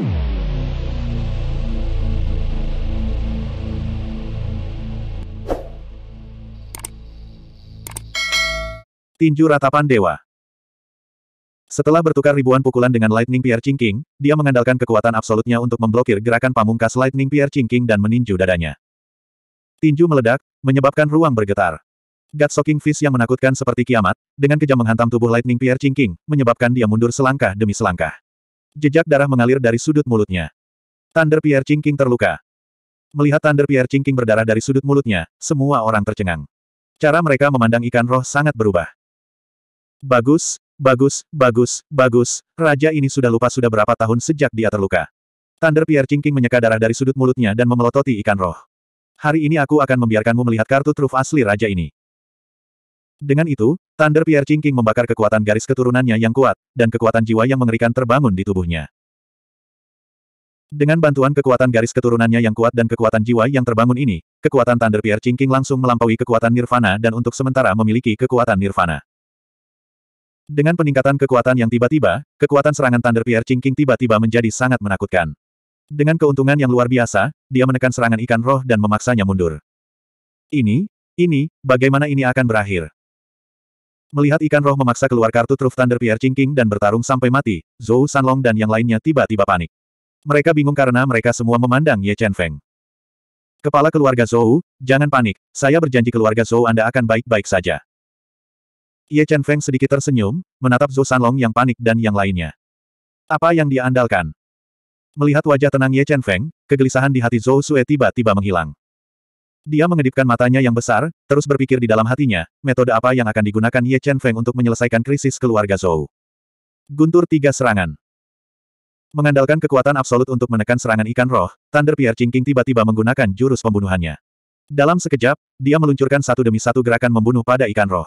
Tinju Ratapan Dewa Setelah bertukar ribuan pukulan dengan Lightning Pierre Chingking, dia mengandalkan kekuatan absolutnya untuk memblokir gerakan pamungkas Lightning Pierre Chingking dan meninju dadanya. Tinju meledak, menyebabkan ruang bergetar. God Soaking Fist yang menakutkan seperti kiamat, dengan kejam menghantam tubuh Lightning Pierre Chingking, menyebabkan dia mundur selangkah demi selangkah. Jejak darah mengalir dari sudut mulutnya. Thunder Pierre Chingking terluka. Melihat Thunder Pierre Chingking berdarah dari sudut mulutnya, semua orang tercengang. Cara mereka memandang ikan roh sangat berubah. Bagus, bagus, bagus, bagus, raja ini sudah lupa sudah berapa tahun sejak dia terluka. Thunder Pierre Chingking menyeka darah dari sudut mulutnya dan memelototi ikan roh. Hari ini aku akan membiarkanmu melihat kartu truf asli raja ini. Dengan itu, Thunder Pierre Chingking membakar kekuatan garis keturunannya yang kuat, dan kekuatan jiwa yang mengerikan terbangun di tubuhnya. Dengan bantuan kekuatan garis keturunannya yang kuat dan kekuatan jiwa yang terbangun ini, kekuatan Thunder Pierre Chingking langsung melampaui kekuatan Nirvana dan untuk sementara memiliki kekuatan Nirvana. Dengan peningkatan kekuatan yang tiba-tiba, kekuatan serangan Thunder Pierre Chingking tiba-tiba menjadi sangat menakutkan. Dengan keuntungan yang luar biasa, dia menekan serangan ikan roh dan memaksanya mundur. Ini, ini, bagaimana ini akan berakhir? Melihat ikan roh memaksa keluar kartu truf Thunder Pierre Chingking dan bertarung sampai mati, Zhou Sanlong dan yang lainnya tiba-tiba panik. Mereka bingung karena mereka semua memandang Ye Chen Feng. Kepala keluarga Zhou, jangan panik, saya berjanji keluarga Zhou Anda akan baik-baik saja. Ye Chen Feng sedikit tersenyum, menatap Zhou Sanlong yang panik dan yang lainnya. Apa yang dia andalkan? Melihat wajah tenang Ye Chen Feng, kegelisahan di hati Zhou Sue tiba-tiba menghilang. Dia mengedipkan matanya yang besar, terus berpikir di dalam hatinya, metode apa yang akan digunakan Ye Chen Feng untuk menyelesaikan krisis keluarga Zhou. Guntur tiga serangan. Mengandalkan kekuatan absolut untuk menekan serangan ikan roh, Thunder Pierre Chingking tiba-tiba menggunakan jurus pembunuhannya. Dalam sekejap, dia meluncurkan satu demi satu gerakan membunuh pada ikan roh.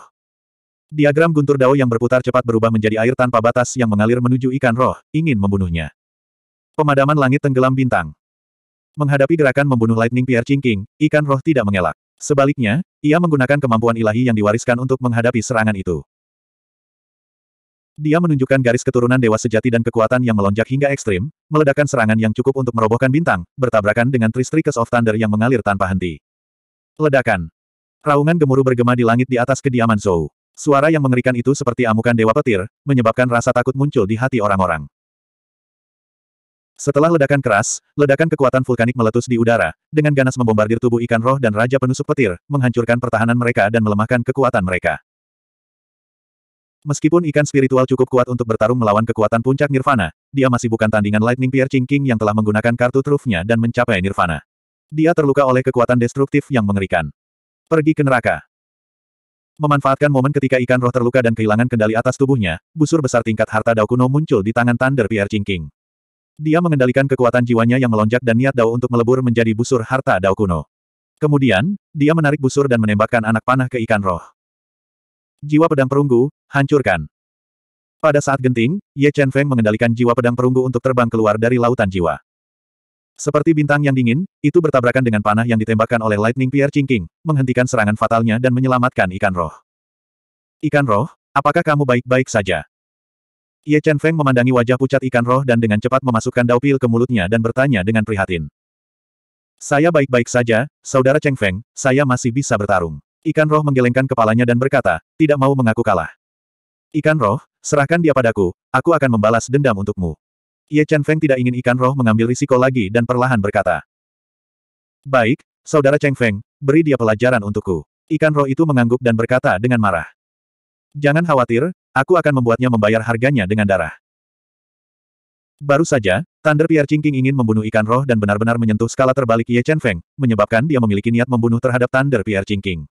Diagram guntur dao yang berputar cepat berubah menjadi air tanpa batas yang mengalir menuju ikan roh, ingin membunuhnya. Pemadaman langit tenggelam bintang. Menghadapi gerakan membunuh Lightning Pierre Chingking, ikan roh tidak mengelak. Sebaliknya, ia menggunakan kemampuan ilahi yang diwariskan untuk menghadapi serangan itu. Dia menunjukkan garis keturunan dewa sejati dan kekuatan yang melonjak hingga ekstrim, meledakkan serangan yang cukup untuk merobohkan bintang, bertabrakan dengan Tristricus of Thunder yang mengalir tanpa henti. Ledakan. Raungan gemuruh bergema di langit di atas kediaman Zhou. Suara yang mengerikan itu seperti amukan dewa petir, menyebabkan rasa takut muncul di hati orang-orang. Setelah ledakan keras, ledakan kekuatan vulkanik meletus di udara, dengan ganas membombardir tubuh ikan roh dan Raja Penusuk Petir, menghancurkan pertahanan mereka dan melemahkan kekuatan mereka. Meskipun ikan spiritual cukup kuat untuk bertarung melawan kekuatan puncak Nirvana, dia masih bukan tandingan Lightning Piercing King yang telah menggunakan kartu trufnya dan mencapai Nirvana. Dia terluka oleh kekuatan destruktif yang mengerikan. Pergi ke neraka. Memanfaatkan momen ketika ikan roh terluka dan kehilangan kendali atas tubuhnya, busur besar tingkat harta Dao kuno muncul di tangan Thunder Piercing King. Dia mengendalikan kekuatan jiwanya yang melonjak dan niat Dao untuk melebur menjadi busur harta Dao kuno. Kemudian, dia menarik busur dan menembakkan anak panah ke ikan roh. Jiwa pedang perunggu, hancurkan. Pada saat genting, Ye Chen Feng mengendalikan jiwa pedang perunggu untuk terbang keluar dari lautan jiwa. Seperti bintang yang dingin, itu bertabrakan dengan panah yang ditembakkan oleh Lightning Pierre Chingking, menghentikan serangan fatalnya dan menyelamatkan ikan roh. Ikan roh, apakah kamu baik-baik saja? Ye Chen Feng memandangi wajah pucat ikan roh dan dengan cepat memasukkan dao pil ke mulutnya dan bertanya dengan prihatin. Saya baik-baik saja, Saudara Cheng Feng, saya masih bisa bertarung. Ikan roh menggelengkan kepalanya dan berkata, tidak mau mengaku kalah. Ikan roh, serahkan dia padaku, aku akan membalas dendam untukmu. Ye Chen Feng tidak ingin ikan roh mengambil risiko lagi dan perlahan berkata. Baik, Saudara Cheng Feng, beri dia pelajaran untukku. Ikan roh itu mengangguk dan berkata dengan marah. Jangan khawatir, Aku akan membuatnya membayar harganya dengan darah. Baru saja, Thunder Pierre Chingking ingin membunuh ikan roh dan benar-benar menyentuh skala terbalik Ye Chen Feng, menyebabkan dia memiliki niat membunuh terhadap Thunder Pierre Chingking.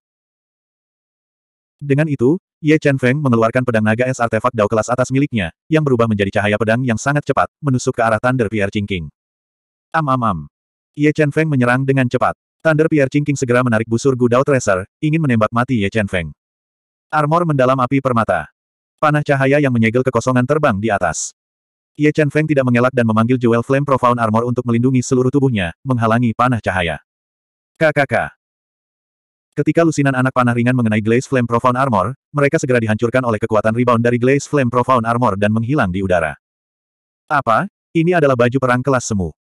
Dengan itu, Ye Chen Feng mengeluarkan pedang naga es artefak dao kelas atas miliknya, yang berubah menjadi cahaya pedang yang sangat cepat, menusuk ke arah Thunder Pierre Chingking. Am am am. Ye Chen Feng menyerang dengan cepat. Thunder Pierre Chingking segera menarik busur Gu Dao Tracer, ingin menembak mati Ye Chen Feng. Armor mendalam api permata. Panah cahaya yang menyegel kekosongan terbang di atas. Ye Chen Feng tidak mengelak dan memanggil Jewel Flame Profound Armor untuk melindungi seluruh tubuhnya, menghalangi panah cahaya. KKK. Ketika lusinan anak panah ringan mengenai Glaze Flame Profound Armor, mereka segera dihancurkan oleh kekuatan rebound dari Glaze Flame Profound Armor dan menghilang di udara. Apa? Ini adalah baju perang kelas semu.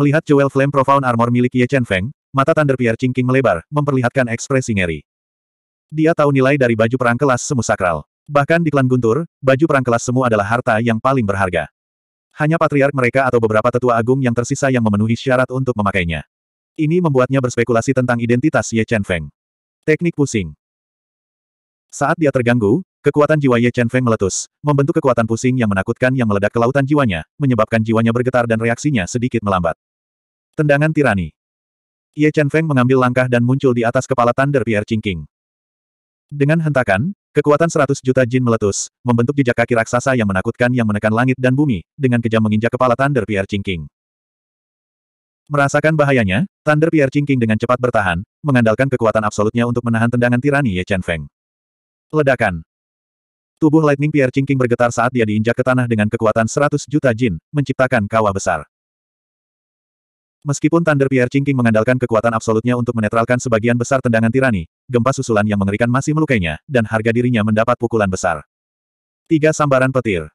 Melihat Jewel Flame Profound Armor milik Ye Chen Feng, mata Thunder Pierre King melebar, memperlihatkan ekspresi ngeri. Dia tahu nilai dari baju perang kelas semu sakral. Bahkan di klan Guntur, baju perang kelas semua adalah harta yang paling berharga. Hanya patriark mereka atau beberapa tetua agung yang tersisa yang memenuhi syarat untuk memakainya. Ini membuatnya berspekulasi tentang identitas Ye Chen Feng. Teknik pusing. Saat dia terganggu, kekuatan jiwa Ye Chen Feng meletus, membentuk kekuatan pusing yang menakutkan yang meledak ke lautan jiwanya, menyebabkan jiwanya bergetar dan reaksinya sedikit melambat. Tendangan tirani. Ye Chen Feng mengambil langkah dan muncul di atas kepala Thunder Pierre Chingking. Dengan hentakan, Kekuatan seratus juta jin meletus, membentuk jejak kaki raksasa yang menakutkan yang menekan langit dan bumi, dengan kejam menginjak kepala Thunder Pierre Chingking. Merasakan bahayanya, Thunder Pierre Chingking dengan cepat bertahan, mengandalkan kekuatan absolutnya untuk menahan tendangan tirani Ye Chen Feng. Ledakan. Tubuh Lightning Pierre Chingking bergetar saat dia diinjak ke tanah dengan kekuatan seratus juta jin, menciptakan kawah besar. Meskipun Thunder Pierre Chingking mengandalkan kekuatan absolutnya untuk menetralkan sebagian besar tendangan tirani, gempa susulan yang mengerikan masih melukainya, dan harga dirinya mendapat pukulan besar. Tiga sambaran petir.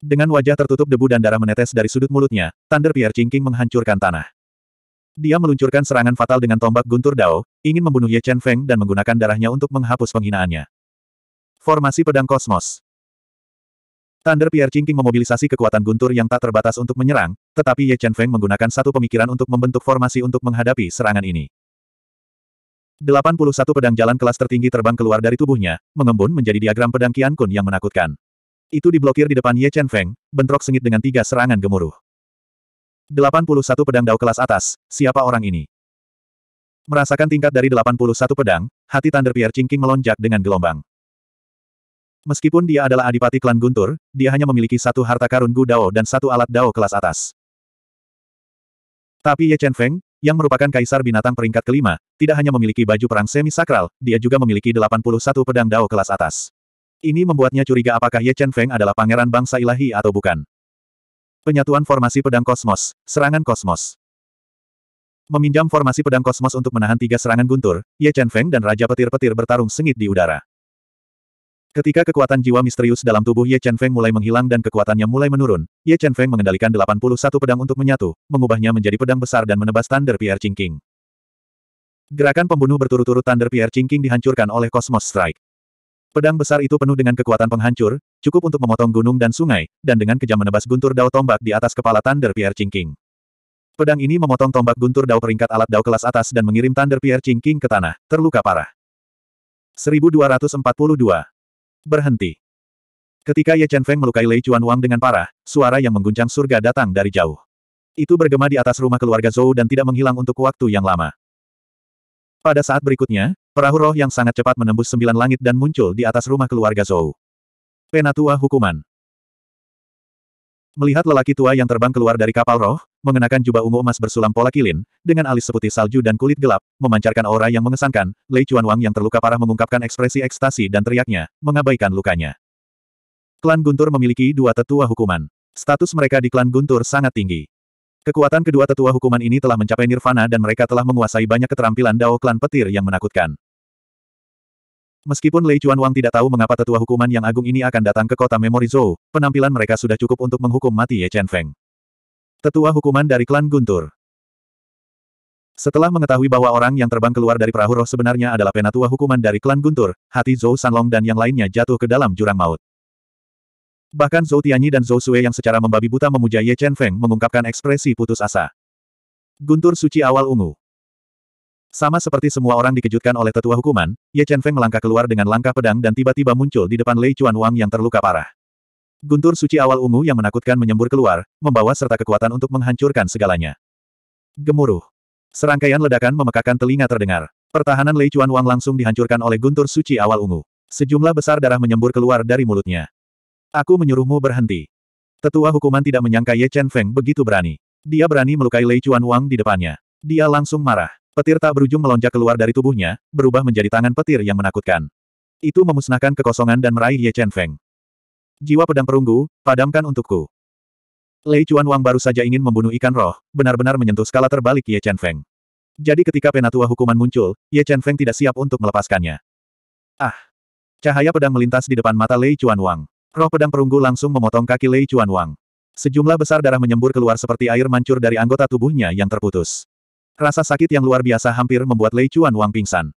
Dengan wajah tertutup debu dan darah menetes dari sudut mulutnya, Thunder Pierre Chingking menghancurkan tanah. Dia meluncurkan serangan fatal dengan tombak guntur Dao, ingin membunuh Ye Chen Feng dan menggunakan darahnya untuk menghapus penghinaannya. Formasi Pedang Kosmos Thunder Pierre Chingking memobilisasi kekuatan guntur yang tak terbatas untuk menyerang, tetapi Ye Chen Feng menggunakan satu pemikiran untuk membentuk formasi untuk menghadapi serangan ini. 81 pedang jalan kelas tertinggi terbang keluar dari tubuhnya, mengembun menjadi diagram pedang Qian Kun yang menakutkan. Itu diblokir di depan Ye Chen Feng, bentrok sengit dengan tiga serangan gemuruh. 81 pedang dao kelas atas, siapa orang ini? Merasakan tingkat dari 81 pedang, hati Thunder Pierre Chingking melonjak dengan gelombang. Meskipun dia adalah adipati klan Guntur, dia hanya memiliki satu harta karun Gu Dao dan satu alat Dao kelas atas. Tapi Ye Chen Feng, yang merupakan kaisar binatang peringkat kelima, tidak hanya memiliki baju perang semi-sakral, dia juga memiliki 81 pedang Dao kelas atas. Ini membuatnya curiga apakah Ye Chen Feng adalah pangeran bangsa ilahi atau bukan. Penyatuan formasi pedang kosmos, serangan kosmos. Meminjam formasi pedang kosmos untuk menahan tiga serangan guntur, Ye Chen Feng dan Raja Petir-Petir bertarung sengit di udara. Ketika kekuatan jiwa misterius dalam tubuh Ye Chen Feng mulai menghilang dan kekuatannya mulai menurun, Ye Chen Feng mengendalikan 81 pedang untuk menyatu, mengubahnya menjadi pedang besar dan menebas Thunder Pierre King. Gerakan pembunuh berturut-turut Thunder Pierre King dihancurkan oleh Cosmos Strike. Pedang besar itu penuh dengan kekuatan penghancur, cukup untuk memotong gunung dan sungai, dan dengan kejam menebas guntur dao tombak di atas kepala Thunder Pierre King. Pedang ini memotong tombak guntur dao peringkat alat dao kelas atas dan mengirim Thunder Pierre King ke tanah, terluka parah. 1242 Berhenti. Ketika Ye Chen Feng melukai Lei Chuan Wang dengan parah, suara yang mengguncang surga datang dari jauh. Itu bergema di atas rumah keluarga Zhou dan tidak menghilang untuk waktu yang lama. Pada saat berikutnya, perahu roh yang sangat cepat menembus sembilan langit dan muncul di atas rumah keluarga Zhou. Penatua Hukuman Melihat lelaki tua yang terbang keluar dari kapal roh, mengenakan jubah ungu emas bersulam pola kilin, dengan alis seputih salju dan kulit gelap, memancarkan aura yang mengesankan, Lei Wang yang terluka parah mengungkapkan ekspresi ekstasi dan teriaknya, mengabaikan lukanya. Klan Guntur memiliki dua tetua hukuman. Status mereka di klan Guntur sangat tinggi. Kekuatan kedua tetua hukuman ini telah mencapai nirvana dan mereka telah menguasai banyak keterampilan dao klan petir yang menakutkan. Meskipun Lei Chuan Wang tidak tahu mengapa tetua hukuman yang agung ini akan datang ke kota Memory Zhou, penampilan mereka sudah cukup untuk menghukum mati Ye Chen Feng. Tetua hukuman dari klan Guntur. Setelah mengetahui bahwa orang yang terbang keluar dari perahu roh sebenarnya adalah penatua hukuman dari klan Guntur, hati Zhou Sanlong dan yang lainnya jatuh ke dalam jurang maut. Bahkan Zhou Tianyi dan Zhou Sui yang secara membabi buta memuja Ye Chen Feng mengungkapkan ekspresi putus asa. Guntur suci awal ungu. Sama seperti semua orang dikejutkan oleh tetua hukuman, Ye Chen Feng melangkah keluar dengan langkah pedang dan tiba-tiba muncul di depan Lei Chuan Wang yang terluka parah. Guntur suci awal ungu yang menakutkan menyembur keluar, membawa serta kekuatan untuk menghancurkan segalanya. Gemuruh. Serangkaian ledakan memekakan telinga terdengar. Pertahanan Lei Chuan Wang langsung dihancurkan oleh guntur suci awal ungu. Sejumlah besar darah menyembur keluar dari mulutnya. Aku menyuruhmu berhenti. Tetua hukuman tidak menyangka Ye Chen Feng begitu berani. Dia berani melukai Lei Chuan Wang di depannya. Dia langsung marah. Petir tak berujung melonjak keluar dari tubuhnya, berubah menjadi tangan petir yang menakutkan. Itu memusnahkan kekosongan dan meraih Ye Chen Feng. Jiwa pedang perunggu, padamkan untukku. Lei Chuan Wang baru saja ingin membunuh ikan roh, benar-benar menyentuh skala terbalik Ye Chen Feng. Jadi ketika penatua hukuman muncul, Ye Chen Feng tidak siap untuk melepaskannya. Ah! Cahaya pedang melintas di depan mata Lei Chuan Wang. Roh pedang perunggu langsung memotong kaki Lei Chuan Wang. Sejumlah besar darah menyembur keluar seperti air mancur dari anggota tubuhnya yang terputus. Rasa sakit yang luar biasa hampir membuat Lei Chuan Wang pingsan.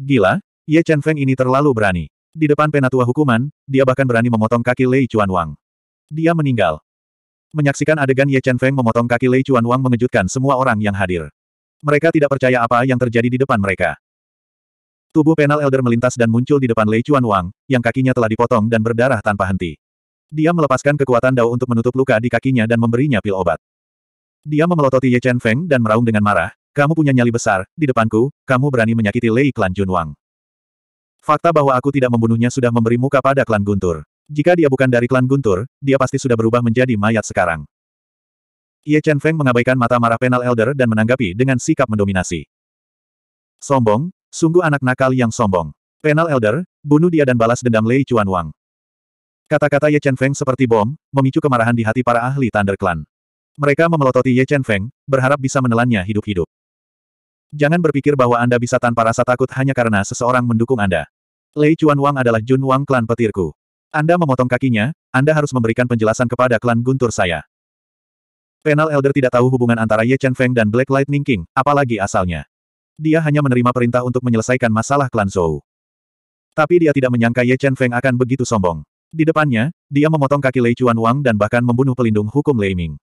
Gila, Ye Chen Feng ini terlalu berani. Di depan penatua hukuman, dia bahkan berani memotong kaki Lei Chuan Wang. Dia meninggal. Menyaksikan adegan Ye Chen Feng memotong kaki Lei Chuan Wang mengejutkan semua orang yang hadir. Mereka tidak percaya apa yang terjadi di depan mereka. Tubuh penal elder melintas dan muncul di depan Lei Chuan Wang, yang kakinya telah dipotong dan berdarah tanpa henti. Dia melepaskan kekuatan Dao untuk menutup luka di kakinya dan memberinya pil obat. Dia memelototi Ye Chen Feng dan meraung dengan marah, kamu punya nyali besar, di depanku, kamu berani menyakiti Lei klan Junwang. Fakta bahwa aku tidak membunuhnya sudah memberi muka pada klan Guntur. Jika dia bukan dari klan Guntur, dia pasti sudah berubah menjadi mayat sekarang. Ye Chen Feng mengabaikan mata marah penal elder dan menanggapi dengan sikap mendominasi. Sombong, sungguh anak nakal yang sombong. Penal elder, bunuh dia dan balas dendam Lei Chuan Wang. Kata-kata Ye Chen Feng seperti bom, memicu kemarahan di hati para ahli Thunder Clan. Mereka memelototi Ye Chen Feng, berharap bisa menelannya hidup-hidup. Jangan berpikir bahwa Anda bisa tanpa rasa takut hanya karena seseorang mendukung Anda. Lei Chuan Wang adalah Jun Wang klan petirku. Anda memotong kakinya, Anda harus memberikan penjelasan kepada klan Guntur saya. Penal Elder tidak tahu hubungan antara Ye Chen Feng dan Black Lightning King, apalagi asalnya. Dia hanya menerima perintah untuk menyelesaikan masalah klan Zhou. Tapi dia tidak menyangka Ye Chen Feng akan begitu sombong. Di depannya, dia memotong kaki Lei Chuan Wang dan bahkan membunuh pelindung hukum Lei Ming.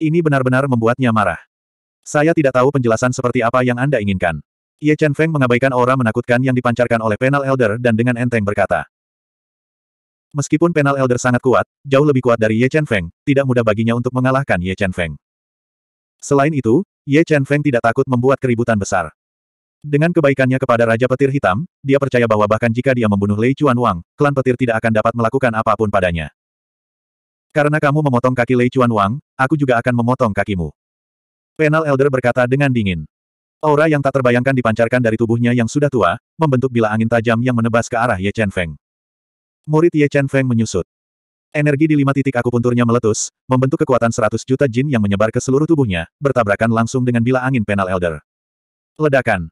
Ini benar-benar membuatnya marah. Saya tidak tahu penjelasan seperti apa yang Anda inginkan. Ye Chen Feng mengabaikan aura menakutkan yang dipancarkan oleh Penal Elder dan dengan enteng berkata. Meskipun Penal Elder sangat kuat, jauh lebih kuat dari Ye Chen Feng, tidak mudah baginya untuk mengalahkan Ye Chen Feng. Selain itu, Ye Chen Feng tidak takut membuat keributan besar. Dengan kebaikannya kepada Raja Petir Hitam, dia percaya bahwa bahkan jika dia membunuh Lei Chuan Wang, klan petir tidak akan dapat melakukan apapun padanya. Karena kamu memotong kaki Lei Chuan Wang, aku juga akan memotong kakimu. Penal Elder berkata dengan dingin. Aura yang tak terbayangkan dipancarkan dari tubuhnya yang sudah tua, membentuk bila angin tajam yang menebas ke arah Ye Chen Feng. Murid Ye Chen Feng menyusut. Energi di lima titik akupunturnya meletus, membentuk kekuatan seratus juta jin yang menyebar ke seluruh tubuhnya, bertabrakan langsung dengan bila angin Penal Elder. Ledakan.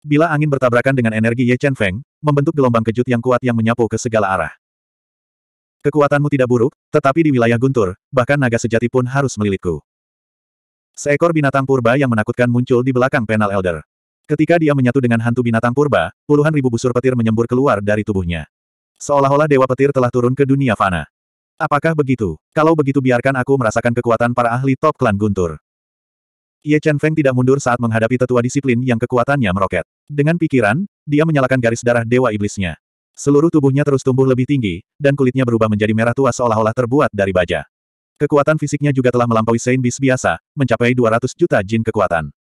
Bila angin bertabrakan dengan energi Ye Chen Feng, membentuk gelombang kejut yang kuat yang menyapu ke segala arah. Kekuatanmu tidak buruk, tetapi di wilayah guntur, bahkan naga sejati pun harus melilitku. Seekor binatang purba yang menakutkan muncul di belakang penal elder. Ketika dia menyatu dengan hantu binatang purba, puluhan ribu busur petir menyembur keluar dari tubuhnya. Seolah-olah dewa petir telah turun ke dunia fana. Apakah begitu? Kalau begitu biarkan aku merasakan kekuatan para ahli top klan Guntur. Ye Chen Feng tidak mundur saat menghadapi tetua disiplin yang kekuatannya meroket. Dengan pikiran, dia menyalakan garis darah dewa iblisnya. Seluruh tubuhnya terus tumbuh lebih tinggi, dan kulitnya berubah menjadi merah tua seolah-olah terbuat dari baja. Kekuatan fisiknya juga telah melampaui Saint Beast biasa, mencapai 200 juta jin kekuatan.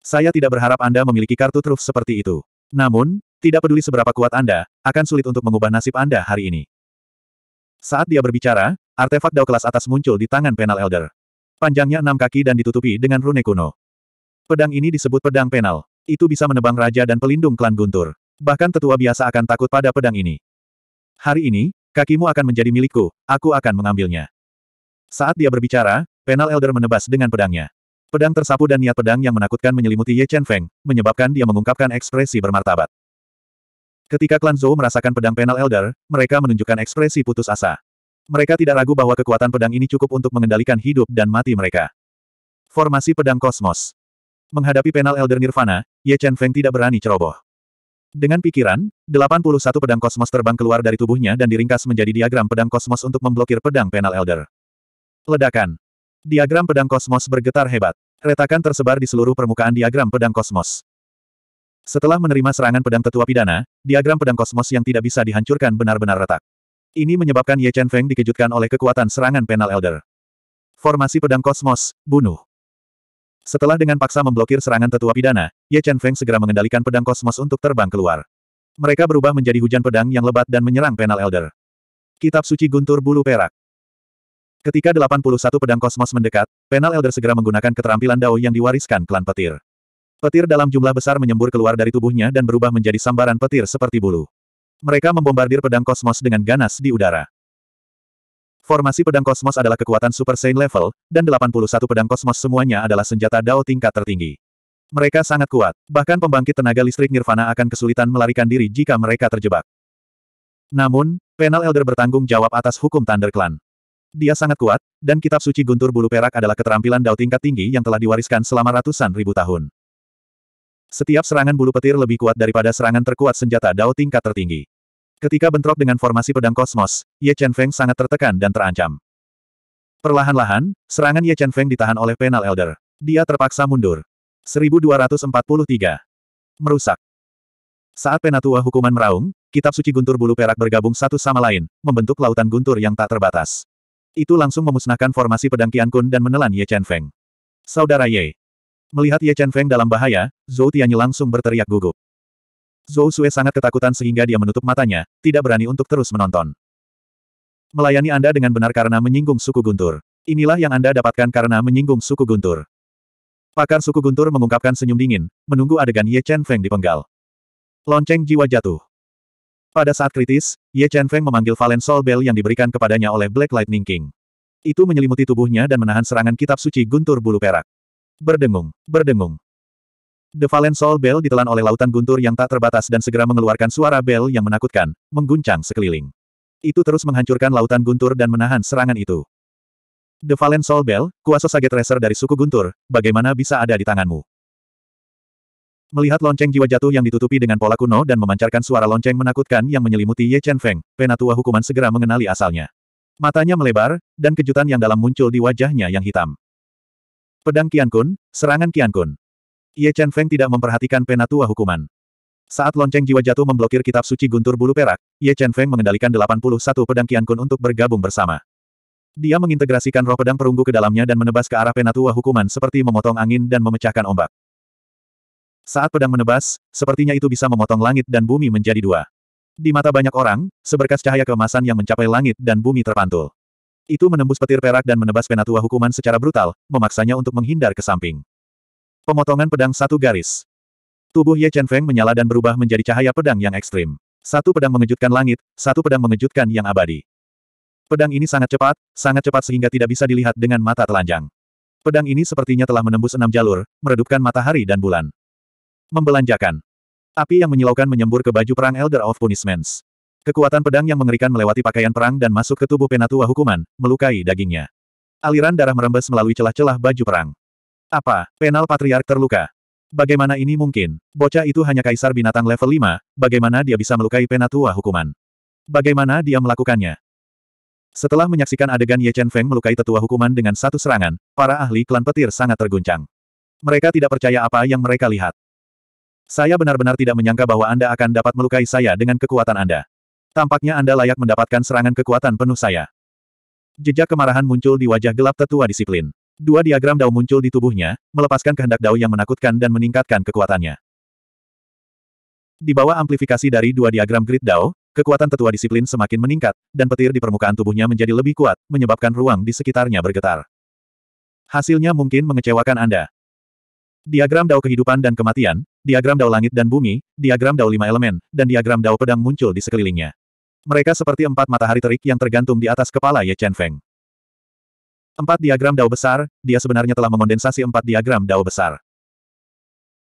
Saya tidak berharap Anda memiliki kartu truf seperti itu. Namun, tidak peduli seberapa kuat Anda, akan sulit untuk mengubah nasib Anda hari ini. Saat dia berbicara, artefak dao kelas atas muncul di tangan penal elder. Panjangnya enam kaki dan ditutupi dengan rune kuno. Pedang ini disebut pedang penal. Itu bisa menebang raja dan pelindung klan Guntur. Bahkan tetua biasa akan takut pada pedang ini. Hari ini, kakimu akan menjadi milikku, aku akan mengambilnya. Saat dia berbicara, Penal Elder menebas dengan pedangnya. Pedang tersapu dan niat pedang yang menakutkan menyelimuti Ye Chen Feng, menyebabkan dia mengungkapkan ekspresi bermartabat. Ketika klan Zhou merasakan pedang Penal Elder, mereka menunjukkan ekspresi putus asa. Mereka tidak ragu bahwa kekuatan pedang ini cukup untuk mengendalikan hidup dan mati mereka. Formasi Pedang Kosmos Menghadapi Penal Elder Nirvana, Ye Chen Feng tidak berani ceroboh. Dengan pikiran, 81 pedang kosmos terbang keluar dari tubuhnya dan diringkas menjadi diagram pedang kosmos untuk memblokir pedang penal Elder. Ledakan. Diagram pedang kosmos bergetar hebat. Retakan tersebar di seluruh permukaan diagram pedang kosmos. Setelah menerima serangan pedang tetua pidana, diagram pedang kosmos yang tidak bisa dihancurkan benar-benar retak. Ini menyebabkan Ye Chen Feng dikejutkan oleh kekuatan serangan penal Elder. Formasi pedang kosmos, bunuh. Setelah dengan paksa memblokir serangan tetua pidana, Ye Chen Feng segera mengendalikan pedang kosmos untuk terbang keluar. Mereka berubah menjadi hujan pedang yang lebat dan menyerang penal elder. Kitab Suci Guntur Bulu Perak Ketika 81 pedang kosmos mendekat, penal elder segera menggunakan keterampilan Dao yang diwariskan klan petir. Petir dalam jumlah besar menyembur keluar dari tubuhnya dan berubah menjadi sambaran petir seperti bulu. Mereka membombardir pedang kosmos dengan ganas di udara. Formasi pedang kosmos adalah kekuatan Super Saiyan level, dan 81 pedang kosmos semuanya adalah senjata Dao tingkat tertinggi. Mereka sangat kuat, bahkan pembangkit tenaga listrik Nirvana akan kesulitan melarikan diri jika mereka terjebak. Namun, Penal Elder bertanggung jawab atas hukum Thunder Clan. Dia sangat kuat, dan kitab suci Guntur Bulu Perak adalah keterampilan Dao tingkat tinggi yang telah diwariskan selama ratusan ribu tahun. Setiap serangan bulu petir lebih kuat daripada serangan terkuat senjata Dao tingkat tertinggi. Ketika bentrok dengan formasi pedang kosmos, Ye Chen Feng sangat tertekan dan terancam. Perlahan-lahan, serangan Ye Chen Feng ditahan oleh Penal Elder. Dia terpaksa mundur. 1243. Merusak. Saat penatua hukuman meraung, kitab suci guntur bulu perak bergabung satu sama lain, membentuk lautan guntur yang tak terbatas. Itu langsung memusnahkan formasi pedang Kun dan menelan Ye Chen Feng. Saudara Ye. Melihat Ye Chen Feng dalam bahaya, Zhou Tianyi langsung berteriak gugup. Zhou Sue sangat ketakutan sehingga dia menutup matanya, tidak berani untuk terus menonton. Melayani Anda dengan benar karena menyinggung suku Guntur. Inilah yang Anda dapatkan karena menyinggung suku Guntur. Pakar suku Guntur mengungkapkan senyum dingin, menunggu adegan Ye Chen Feng dipenggal. Lonceng jiwa jatuh. Pada saat kritis, Ye Chen Feng memanggil Valen Soul Bell yang diberikan kepadanya oleh Black Lightning King. Itu menyelimuti tubuhnya dan menahan serangan kitab suci Guntur Bulu Perak. Berdengung, berdengung. The Valen Soul Bell ditelan oleh lautan guntur yang tak terbatas dan segera mengeluarkan suara bell yang menakutkan, mengguncang sekeliling. Itu terus menghancurkan lautan guntur dan menahan serangan itu. The Valen Soul Bell, kuasa Saget Racer dari suku guntur, bagaimana bisa ada di tanganmu? Melihat lonceng jiwa jatuh yang ditutupi dengan pola kuno dan memancarkan suara lonceng menakutkan yang menyelimuti Ye Chen Feng, penatua hukuman segera mengenali asalnya. Matanya melebar, dan kejutan yang dalam muncul di wajahnya yang hitam. Pedang Kian Kun, serangan Kian Kun. Ye Chen Feng tidak memperhatikan Penatua hukuman. Saat lonceng jiwa jatuh memblokir kitab suci guntur bulu perak, Ye Chen Feng mengendalikan 81 pedang Qian Kun untuk bergabung bersama. Dia mengintegrasikan roh pedang perunggu ke dalamnya dan menebas ke arah Penatua hukuman seperti memotong angin dan memecahkan ombak. Saat pedang menebas, sepertinya itu bisa memotong langit dan bumi menjadi dua. Di mata banyak orang, seberkas cahaya keemasan yang mencapai langit dan bumi terpantul. Itu menembus petir perak dan menebas Penatua hukuman secara brutal, memaksanya untuk menghindar ke samping. Pemotongan pedang satu garis. Tubuh Ye Chen Feng menyala dan berubah menjadi cahaya pedang yang ekstrim. Satu pedang mengejutkan langit, satu pedang mengejutkan yang abadi. Pedang ini sangat cepat, sangat cepat sehingga tidak bisa dilihat dengan mata telanjang. Pedang ini sepertinya telah menembus enam jalur, meredupkan matahari dan bulan. Membelanjakan. Api yang menyilaukan menyembur ke baju perang Elder of Punishments. Kekuatan pedang yang mengerikan melewati pakaian perang dan masuk ke tubuh penatua hukuman, melukai dagingnya. Aliran darah merembes melalui celah-celah baju perang. Apa, penal patriark terluka? Bagaimana ini mungkin? Bocah itu hanya kaisar binatang level 5, bagaimana dia bisa melukai penatua hukuman? Bagaimana dia melakukannya? Setelah menyaksikan adegan Ye Chen Feng melukai tetua hukuman dengan satu serangan, para ahli klan petir sangat terguncang. Mereka tidak percaya apa yang mereka lihat. Saya benar-benar tidak menyangka bahwa Anda akan dapat melukai saya dengan kekuatan Anda. Tampaknya Anda layak mendapatkan serangan kekuatan penuh saya. Jejak kemarahan muncul di wajah gelap tetua disiplin. Dua diagram Dao muncul di tubuhnya, melepaskan kehendak Dao yang menakutkan dan meningkatkan kekuatannya. Di bawah amplifikasi dari dua diagram grid Dao, kekuatan tetua disiplin semakin meningkat, dan petir di permukaan tubuhnya menjadi lebih kuat, menyebabkan ruang di sekitarnya bergetar. Hasilnya mungkin mengecewakan Anda. Diagram Dao kehidupan dan kematian, diagram Dao langit dan bumi, diagram Dao lima elemen, dan diagram Dao pedang muncul di sekelilingnya. Mereka seperti empat matahari terik yang tergantung di atas kepala Ye Chen Feng. Empat diagram dao besar, dia sebenarnya telah mengondensasi empat diagram dao besar.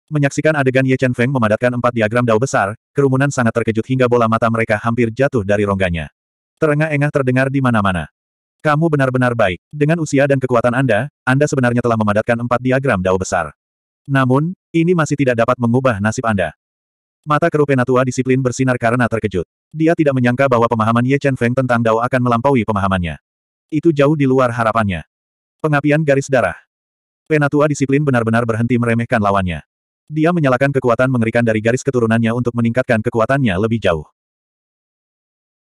Menyaksikan adegan Ye Chen Feng memadatkan empat diagram dao besar, kerumunan sangat terkejut hingga bola mata mereka hampir jatuh dari rongganya. Terengah-engah terdengar di mana-mana. Kamu benar-benar baik. Dengan usia dan kekuatan Anda, Anda sebenarnya telah memadatkan empat diagram dao besar. Namun, ini masih tidak dapat mengubah nasib Anda. Mata penatua disiplin bersinar karena terkejut. Dia tidak menyangka bahwa pemahaman Ye Chen Feng tentang Dao akan melampaui pemahamannya. Itu jauh di luar harapannya. Pengapian garis darah. Penatua disiplin benar-benar berhenti meremehkan lawannya. Dia menyalakan kekuatan mengerikan dari garis keturunannya untuk meningkatkan kekuatannya lebih jauh.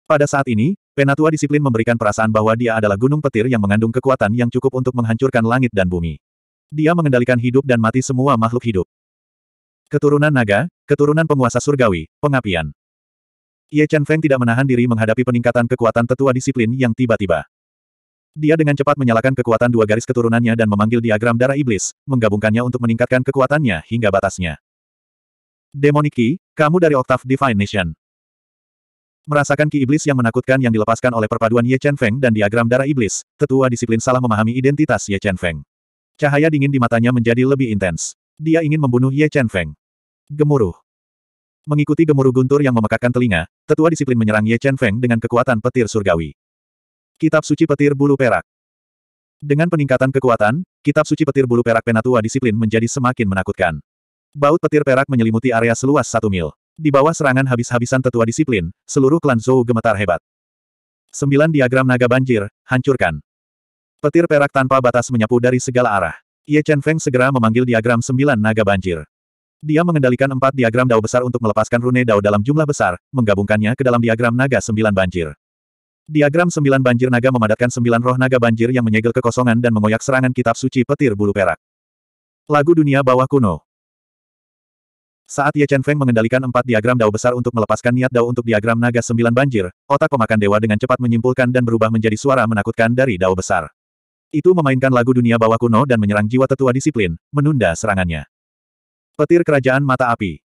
Pada saat ini, Penatua disiplin memberikan perasaan bahwa dia adalah gunung petir yang mengandung kekuatan yang cukup untuk menghancurkan langit dan bumi. Dia mengendalikan hidup dan mati semua makhluk hidup. Keturunan naga, keturunan penguasa surgawi, pengapian. Ye Chen Feng tidak menahan diri menghadapi peningkatan kekuatan tetua disiplin yang tiba-tiba. Dia dengan cepat menyalakan kekuatan dua garis keturunannya dan memanggil diagram darah iblis, menggabungkannya untuk meningkatkan kekuatannya hingga batasnya. Demoniki, kamu dari Octave Divine Nation. Merasakan ki iblis yang menakutkan yang dilepaskan oleh perpaduan Ye Chen Feng dan diagram darah iblis, tetua disiplin salah memahami identitas Ye Chen Feng. Cahaya dingin di matanya menjadi lebih intens. Dia ingin membunuh Ye Chen Feng. Gemuruh. Mengikuti gemuruh guntur yang memekakkan telinga, tetua disiplin menyerang Ye Chen Feng dengan kekuatan petir surgawi. Kitab Suci Petir Bulu Perak Dengan peningkatan kekuatan, Kitab Suci Petir Bulu Perak Penatua Disiplin menjadi semakin menakutkan. Baut petir perak menyelimuti area seluas satu mil. Di bawah serangan habis-habisan tetua disiplin, seluruh klan Zhou gemetar hebat. Sembilan diagram naga banjir, hancurkan. Petir perak tanpa batas menyapu dari segala arah. Ye Chen Feng segera memanggil diagram sembilan naga banjir. Dia mengendalikan empat diagram dao besar untuk melepaskan rune dao dalam jumlah besar, menggabungkannya ke dalam diagram naga sembilan banjir. Diagram sembilan banjir naga memadatkan sembilan roh naga banjir yang menyegel kekosongan dan mengoyak serangan kitab suci petir bulu perak. Lagu dunia bawah kuno. Saat Ye Chen Feng mengendalikan empat diagram dao besar untuk melepaskan niat dao untuk diagram naga sembilan banjir, otak pemakan dewa dengan cepat menyimpulkan dan berubah menjadi suara menakutkan dari dao besar. Itu memainkan lagu dunia bawah kuno dan menyerang jiwa tetua disiplin, menunda serangannya. Petir kerajaan mata api.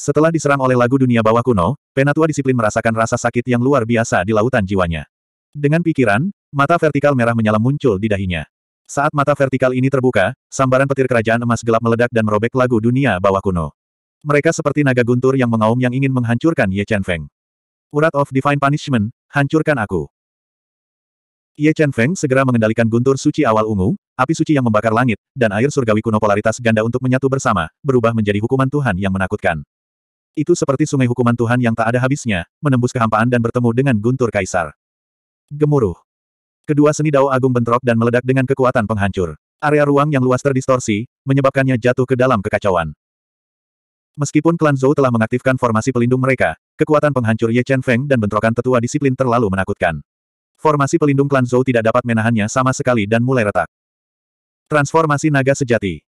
Setelah diserang oleh lagu dunia bawah kuno, Penatua Disiplin merasakan rasa sakit yang luar biasa di lautan jiwanya. Dengan pikiran, mata vertikal merah menyala muncul di dahinya. Saat mata vertikal ini terbuka, sambaran petir kerajaan emas gelap meledak dan merobek lagu dunia bawah kuno. Mereka seperti naga guntur yang mengaum yang ingin menghancurkan Ye Chen Feng. Urat of Divine Punishment, hancurkan aku. Ye Chen Feng segera mengendalikan guntur suci awal ungu, api suci yang membakar langit, dan air surgawi kuno polaritas ganda untuk menyatu bersama, berubah menjadi hukuman Tuhan yang menakutkan. Itu seperti sungai hukuman Tuhan yang tak ada habisnya, menembus kehampaan dan bertemu dengan guntur kaisar. Gemuruh. Kedua seni dao agung bentrok dan meledak dengan kekuatan penghancur. Area ruang yang luas terdistorsi, menyebabkannya jatuh ke dalam kekacauan. Meskipun klan Zhou telah mengaktifkan formasi pelindung mereka, kekuatan penghancur Ye Chen Feng dan bentrokan tetua disiplin terlalu menakutkan. Formasi pelindung klan Zhou tidak dapat menahannya sama sekali dan mulai retak. Transformasi naga sejati.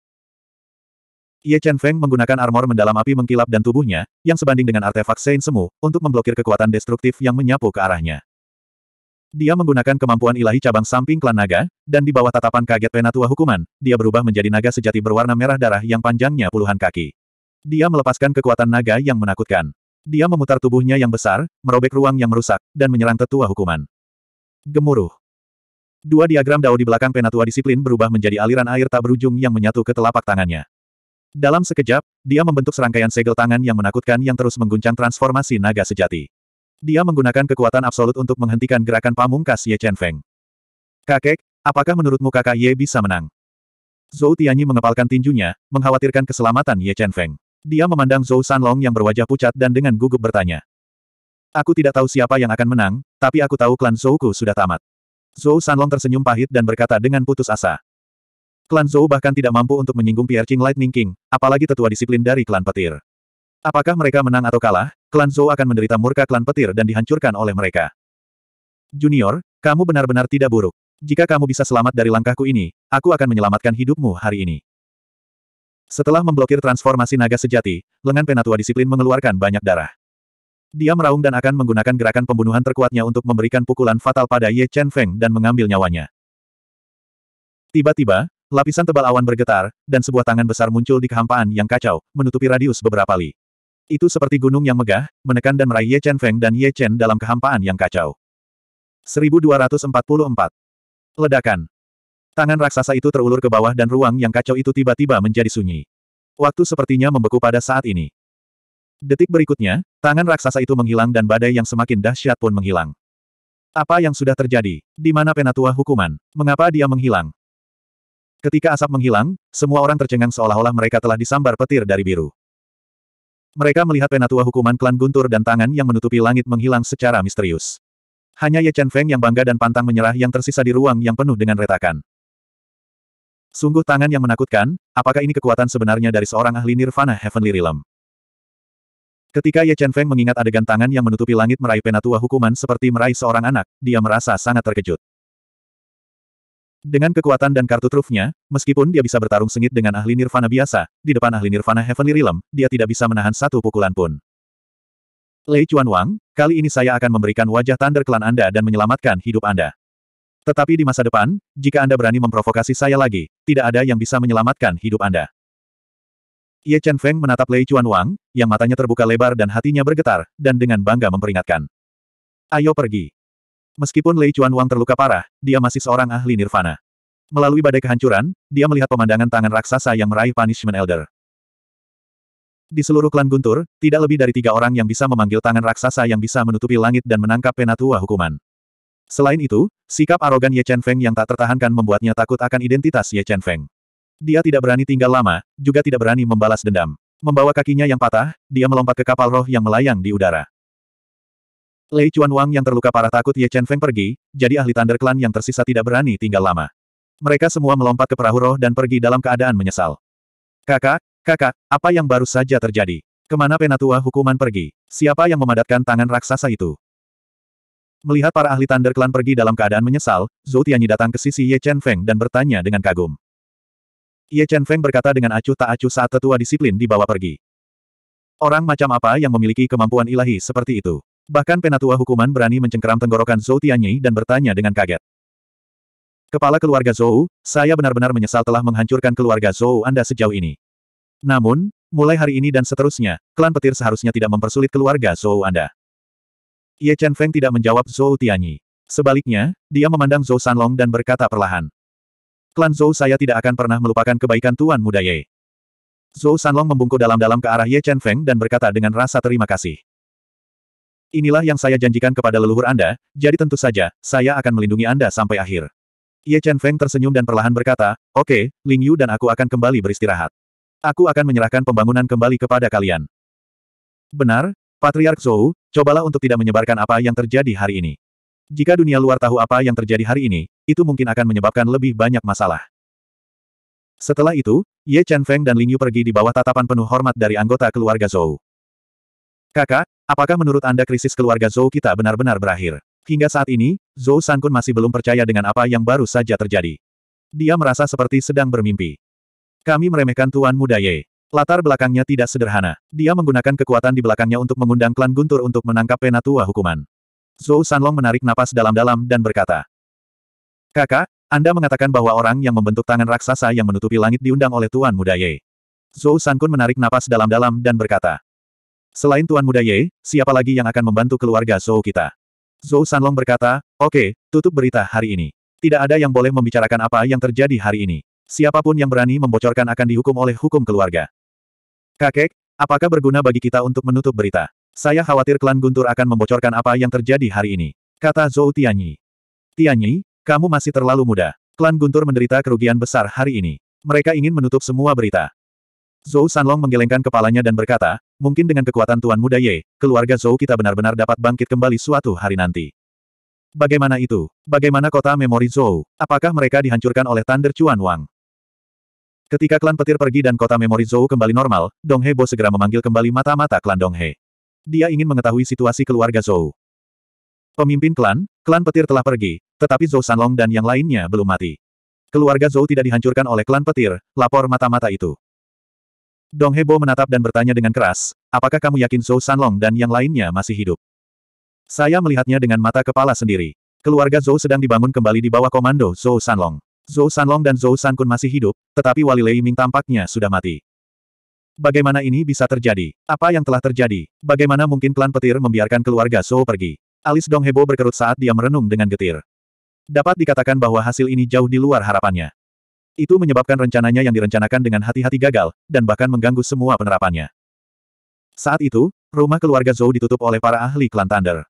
Ye Chen Feng menggunakan armor mendalam api mengkilap dan tubuhnya, yang sebanding dengan artefak Saint Semu, untuk memblokir kekuatan destruktif yang menyapu ke arahnya. Dia menggunakan kemampuan ilahi cabang samping klan naga, dan di bawah tatapan kaget penatua hukuman, dia berubah menjadi naga sejati berwarna merah darah yang panjangnya puluhan kaki. Dia melepaskan kekuatan naga yang menakutkan. Dia memutar tubuhnya yang besar, merobek ruang yang merusak, dan menyerang tetua hukuman. Gemuruh. Dua diagram dao di belakang penatua disiplin berubah menjadi aliran air tak berujung yang menyatu ke telapak tangannya. Dalam sekejap, dia membentuk serangkaian segel tangan yang menakutkan yang terus mengguncang transformasi naga sejati. Dia menggunakan kekuatan absolut untuk menghentikan gerakan pamungkas Ye Chen Feng. Kakek, apakah menurutmu kakak Ye bisa menang? Zhou Tianyi mengepalkan tinjunya, mengkhawatirkan keselamatan Ye Chen Feng. Dia memandang Zhou Sanlong yang berwajah pucat dan dengan gugup bertanya. Aku tidak tahu siapa yang akan menang, tapi aku tahu klan Zhouku sudah tamat. Zhou Sanlong tersenyum pahit dan berkata dengan putus asa. Klan Zhou bahkan tidak mampu untuk menyinggung Piercing Lightning King, apalagi tetua disiplin dari klan petir. Apakah mereka menang atau kalah, klan Zhou akan menderita murka klan petir dan dihancurkan oleh mereka. Junior, kamu benar-benar tidak buruk. Jika kamu bisa selamat dari langkahku ini, aku akan menyelamatkan hidupmu hari ini. Setelah memblokir transformasi naga sejati, lengan penatua disiplin mengeluarkan banyak darah. Dia meraung dan akan menggunakan gerakan pembunuhan terkuatnya untuk memberikan pukulan fatal pada Ye Chen Feng dan mengambil nyawanya. Tiba-tiba, Lapisan tebal awan bergetar, dan sebuah tangan besar muncul di kehampaan yang kacau, menutupi radius beberapa li. Itu seperti gunung yang megah, menekan dan meraih Ye Chen Feng dan Ye Chen dalam kehampaan yang kacau. 1244. Ledakan. Tangan raksasa itu terulur ke bawah dan ruang yang kacau itu tiba-tiba menjadi sunyi. Waktu sepertinya membeku pada saat ini. Detik berikutnya, tangan raksasa itu menghilang dan badai yang semakin dahsyat pun menghilang. Apa yang sudah terjadi? Di mana penatua hukuman? Mengapa dia menghilang? Ketika asap menghilang, semua orang tercengang seolah-olah mereka telah disambar petir dari biru. Mereka melihat penatua hukuman klan guntur dan tangan yang menutupi langit menghilang secara misterius. Hanya Ye Chen Feng yang bangga dan pantang menyerah yang tersisa di ruang yang penuh dengan retakan. Sungguh tangan yang menakutkan, apakah ini kekuatan sebenarnya dari seorang ahli Nirvana Heavenly Realm? Ketika Ye Chen Feng mengingat adegan tangan yang menutupi langit meraih penatua hukuman seperti meraih seorang anak, dia merasa sangat terkejut. Dengan kekuatan dan kartu trufnya, meskipun dia bisa bertarung sengit dengan ahli nirvana biasa, di depan ahli nirvana Heavenly Realm, dia tidak bisa menahan satu pukulan pun. Lei Chuan Wang, kali ini saya akan memberikan wajah Thunder Clan Anda dan menyelamatkan hidup Anda. Tetapi di masa depan, jika Anda berani memprovokasi saya lagi, tidak ada yang bisa menyelamatkan hidup Anda. Ye Chen Feng menatap Lei Chuan Wang, yang matanya terbuka lebar dan hatinya bergetar, dan dengan bangga memperingatkan. Ayo pergi. Meskipun Lei Chuan Wang terluka parah, dia masih seorang ahli nirvana. Melalui badai kehancuran, dia melihat pemandangan tangan raksasa yang meraih punishment elder. Di seluruh klan Guntur, tidak lebih dari tiga orang yang bisa memanggil tangan raksasa yang bisa menutupi langit dan menangkap penatua hukuman. Selain itu, sikap arogan Ye Chen Feng yang tak tertahankan membuatnya takut akan identitas Ye Chen Feng. Dia tidak berani tinggal lama, juga tidak berani membalas dendam. Membawa kakinya yang patah, dia melompat ke kapal roh yang melayang di udara. Lei Chuan Wang yang terluka parah takut Ye Chen Feng pergi, jadi ahli Thunder Clan yang tersisa tidak berani tinggal lama. Mereka semua melompat ke perahu roh dan pergi dalam keadaan menyesal. Kakak, kakak, apa yang baru saja terjadi? Kemana penatua hukuman pergi? Siapa yang memadatkan tangan raksasa itu? Melihat para ahli Thunder Clan pergi dalam keadaan menyesal, Zhou Tianyi datang ke sisi Ye Chen Feng dan bertanya dengan kagum. Ye Chen Feng berkata dengan acuh tak acuh saat tetua disiplin dibawa pergi. Orang macam apa yang memiliki kemampuan ilahi seperti itu? Bahkan penatua hukuman berani mencengkeram tenggorokan Zhou Tianyi dan bertanya dengan kaget. Kepala keluarga Zhou, saya benar-benar menyesal telah menghancurkan keluarga Zhou Anda sejauh ini. Namun, mulai hari ini dan seterusnya, klan petir seharusnya tidak mempersulit keluarga Zhou Anda. Ye Chen Feng tidak menjawab Zhou Tianyi. Sebaliknya, dia memandang Zhou Sanlong dan berkata perlahan. Klan Zhou saya tidak akan pernah melupakan kebaikan Tuan Muda Ye. Zhou Sanlong membungkuk dalam-dalam ke arah Ye Chen Feng dan berkata dengan rasa terima kasih. Inilah yang saya janjikan kepada leluhur Anda, jadi tentu saja, saya akan melindungi Anda sampai akhir. Ye Chen Feng tersenyum dan perlahan berkata, Oke, okay, Ling Yu dan aku akan kembali beristirahat. Aku akan menyerahkan pembangunan kembali kepada kalian. Benar, Patriark Zhou, cobalah untuk tidak menyebarkan apa yang terjadi hari ini. Jika dunia luar tahu apa yang terjadi hari ini, itu mungkin akan menyebabkan lebih banyak masalah. Setelah itu, Ye Chen Feng dan Ling Yu pergi di bawah tatapan penuh hormat dari anggota keluarga Zhou. Kakak, Apakah menurut Anda krisis keluarga Zhou kita benar-benar berakhir? Hingga saat ini, Zhou Sankun masih belum percaya dengan apa yang baru saja terjadi. Dia merasa seperti sedang bermimpi. Kami meremehkan Tuan Muda Ye. Latar belakangnya tidak sederhana. Dia menggunakan kekuatan di belakangnya untuk mengundang klan Guntur untuk menangkap penatua hukuman. Zhou Sanlong menarik napas dalam-dalam dan berkata, Kakak, Anda mengatakan bahwa orang yang membentuk tangan raksasa yang menutupi langit diundang oleh Tuan Muda Ye. Zhou Sankun menarik napas dalam-dalam dan berkata, Selain Tuan Muda Ye, siapa lagi yang akan membantu keluarga Zhou kita? Zhou Sanlong berkata, oke, okay, tutup berita hari ini. Tidak ada yang boleh membicarakan apa yang terjadi hari ini. Siapapun yang berani membocorkan akan dihukum oleh hukum keluarga. Kakek, apakah berguna bagi kita untuk menutup berita? Saya khawatir klan Guntur akan membocorkan apa yang terjadi hari ini. Kata Zhou Tianyi. Tianyi, kamu masih terlalu muda. Klan Guntur menderita kerugian besar hari ini. Mereka ingin menutup semua berita. Zhou Sanlong menggelengkan kepalanya dan berkata, mungkin dengan kekuatan Tuan Muda Ye, keluarga Zhou kita benar-benar dapat bangkit kembali suatu hari nanti. Bagaimana itu? Bagaimana kota memori Zhou? Apakah mereka dihancurkan oleh Thunder Chuan Wang? Ketika klan petir pergi dan kota memori Zhou kembali normal, Dong Bo segera memanggil kembali mata-mata klan Dong He. Dia ingin mengetahui situasi keluarga Zhou. Pemimpin klan, klan petir telah pergi, tetapi Zhou Sanlong dan yang lainnya belum mati. Keluarga Zhou tidak dihancurkan oleh klan petir, lapor mata-mata itu. Dong Hebo menatap dan bertanya dengan keras, apakah kamu yakin Zhou Sanlong dan yang lainnya masih hidup? Saya melihatnya dengan mata kepala sendiri. Keluarga Zhou sedang dibangun kembali di bawah komando Zhou Sanlong. Zhou Sanlong dan Zhou Sankun masih hidup, tetapi Wali Lei Ming tampaknya sudah mati. Bagaimana ini bisa terjadi? Apa yang telah terjadi? Bagaimana mungkin klan petir membiarkan keluarga Zhou pergi? Alis Dong Hebo berkerut saat dia merenung dengan getir. Dapat dikatakan bahwa hasil ini jauh di luar harapannya. Itu menyebabkan rencananya yang direncanakan dengan hati-hati gagal, dan bahkan mengganggu semua penerapannya. Saat itu, rumah keluarga Zhou ditutup oleh para ahli klan Thunder.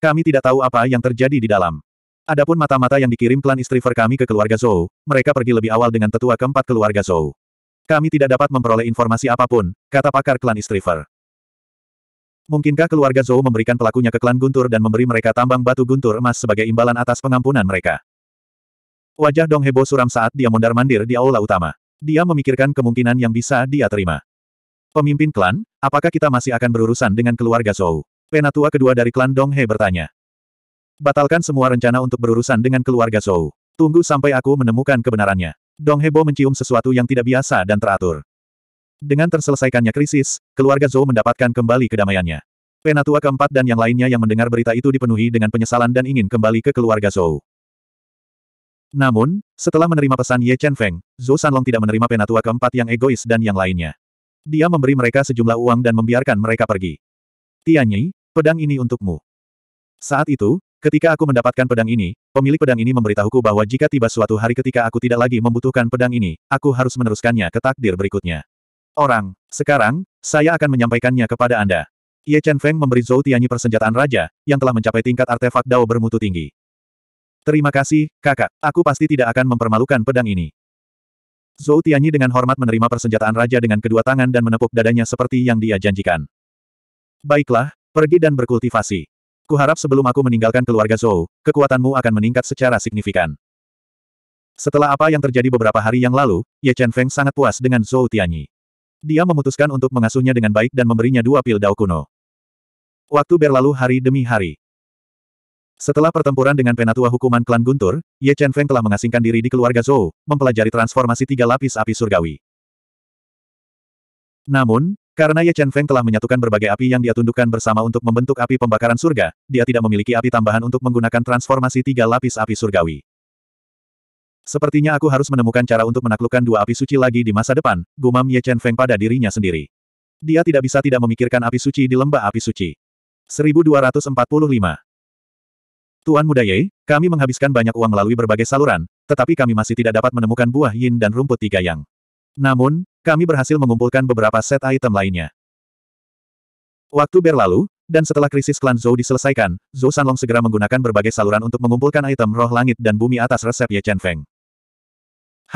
Kami tidak tahu apa yang terjadi di dalam. Adapun mata-mata yang dikirim klan istri Ver kami ke keluarga Zhou, mereka pergi lebih awal dengan tetua keempat keluarga Zhou. Kami tidak dapat memperoleh informasi apapun, kata pakar klan istri Ver. Mungkinkah keluarga Zhou memberikan pelakunya ke klan Guntur dan memberi mereka tambang batu Guntur emas sebagai imbalan atas pengampunan mereka? Wajah Dong Hebo suram saat dia mondar-mandir di aula utama. Dia memikirkan kemungkinan yang bisa dia terima. Pemimpin klan, apakah kita masih akan berurusan dengan keluarga Zhou? Penatua kedua dari klan Dong He bertanya. Batalkan semua rencana untuk berurusan dengan keluarga Zhou. Tunggu sampai aku menemukan kebenarannya. Dong Hebo mencium sesuatu yang tidak biasa dan teratur. Dengan terselesaikannya krisis, keluarga Zhou mendapatkan kembali kedamaiannya. Penatua keempat dan yang lainnya yang mendengar berita itu dipenuhi dengan penyesalan dan ingin kembali ke keluarga Zhou. Namun, setelah menerima pesan Ye Chen Feng, Zhou Sanlong tidak menerima penatua keempat yang egois dan yang lainnya. Dia memberi mereka sejumlah uang dan membiarkan mereka pergi. Tianyi, pedang ini untukmu. Saat itu, ketika aku mendapatkan pedang ini, pemilik pedang ini memberitahuku bahwa jika tiba suatu hari ketika aku tidak lagi membutuhkan pedang ini, aku harus meneruskannya ke takdir berikutnya. Orang, sekarang, saya akan menyampaikannya kepada Anda. Ye Chen Feng memberi Zhou Tianyi persenjataan raja, yang telah mencapai tingkat artefak Dao bermutu tinggi. Terima kasih, kakak. Aku pasti tidak akan mempermalukan pedang ini. Zhou Tianyi dengan hormat menerima persenjataan raja dengan kedua tangan dan menepuk dadanya seperti yang dia janjikan. Baiklah, pergi dan berkultivasi. Kuharap sebelum aku meninggalkan keluarga Zhou, kekuatanmu akan meningkat secara signifikan. Setelah apa yang terjadi beberapa hari yang lalu, Ye Chen Feng sangat puas dengan Zhou Tianyi. Dia memutuskan untuk mengasuhnya dengan baik dan memberinya dua pil dao kuno. Waktu berlalu hari demi hari. Setelah pertempuran dengan penatua hukuman klan Guntur, Ye Chen Feng telah mengasingkan diri di keluarga Zhou, mempelajari transformasi tiga lapis api surgawi. Namun, karena Ye Chen Feng telah menyatukan berbagai api yang dia tundukkan bersama untuk membentuk api pembakaran surga, dia tidak memiliki api tambahan untuk menggunakan transformasi tiga lapis api surgawi. Sepertinya aku harus menemukan cara untuk menaklukkan dua api suci lagi di masa depan, gumam Ye Chen Feng pada dirinya sendiri. Dia tidak bisa tidak memikirkan api suci di lembah api suci. 1245 Tuan Muda Ye, kami menghabiskan banyak uang melalui berbagai saluran, tetapi kami masih tidak dapat menemukan buah yin dan rumput tiga yang. Namun, kami berhasil mengumpulkan beberapa set item lainnya. Waktu berlalu, dan setelah krisis klan Zhou diselesaikan, Zhou Sanlong segera menggunakan berbagai saluran untuk mengumpulkan item roh langit dan bumi atas resep Ye Chen Feng.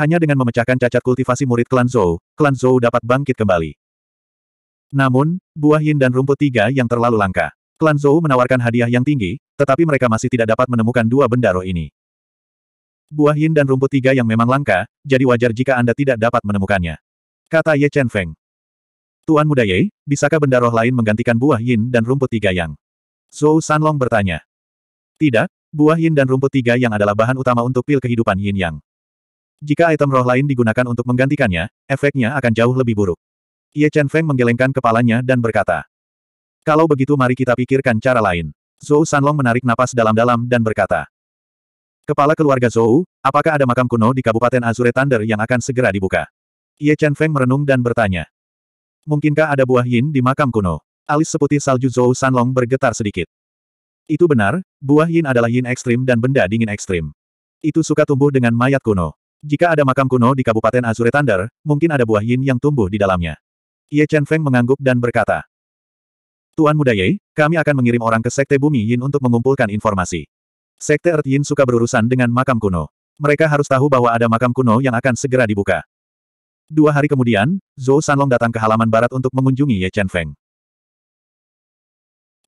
Hanya dengan memecahkan cacat kultivasi murid klan Zhou, klan Zhou dapat bangkit kembali. Namun, buah yin dan rumput tiga yang terlalu langka. Klan Zhou menawarkan hadiah yang tinggi, tetapi mereka masih tidak dapat menemukan dua benda roh ini. Buah yin dan rumput tiga yang memang langka, jadi wajar jika Anda tidak dapat menemukannya. Kata Ye Chen Feng. Tuan Muda Ye, bisakah benda roh lain menggantikan buah yin dan rumput tiga yang? Zhou Sanlong bertanya. Tidak, buah yin dan rumput tiga yang adalah bahan utama untuk pil kehidupan yin yang. Jika item roh lain digunakan untuk menggantikannya, efeknya akan jauh lebih buruk. Ye Chen Feng menggelengkan kepalanya dan berkata, kalau begitu mari kita pikirkan cara lain. Zhou Sanlong menarik napas dalam-dalam dan berkata. Kepala keluarga Zhou, apakah ada makam kuno di Kabupaten Azure Thunder yang akan segera dibuka? Ye Chen Feng merenung dan bertanya. Mungkinkah ada buah yin di makam kuno? Alis seputih salju Zhou Sanlong bergetar sedikit. Itu benar, buah yin adalah yin ekstrim dan benda dingin ekstrim. Itu suka tumbuh dengan mayat kuno. Jika ada makam kuno di Kabupaten Azure Thunder, mungkin ada buah yin yang tumbuh di dalamnya. Ye Chen Feng mengangguk dan berkata, Tuan Muda Ye, kami akan mengirim orang ke Sekte Bumi Yin untuk mengumpulkan informasi. Sekte Earth Yin suka berurusan dengan makam kuno. Mereka harus tahu bahwa ada makam kuno yang akan segera dibuka. Dua hari kemudian, Zhou Sanlong datang ke halaman barat untuk mengunjungi Ye Chen Feng.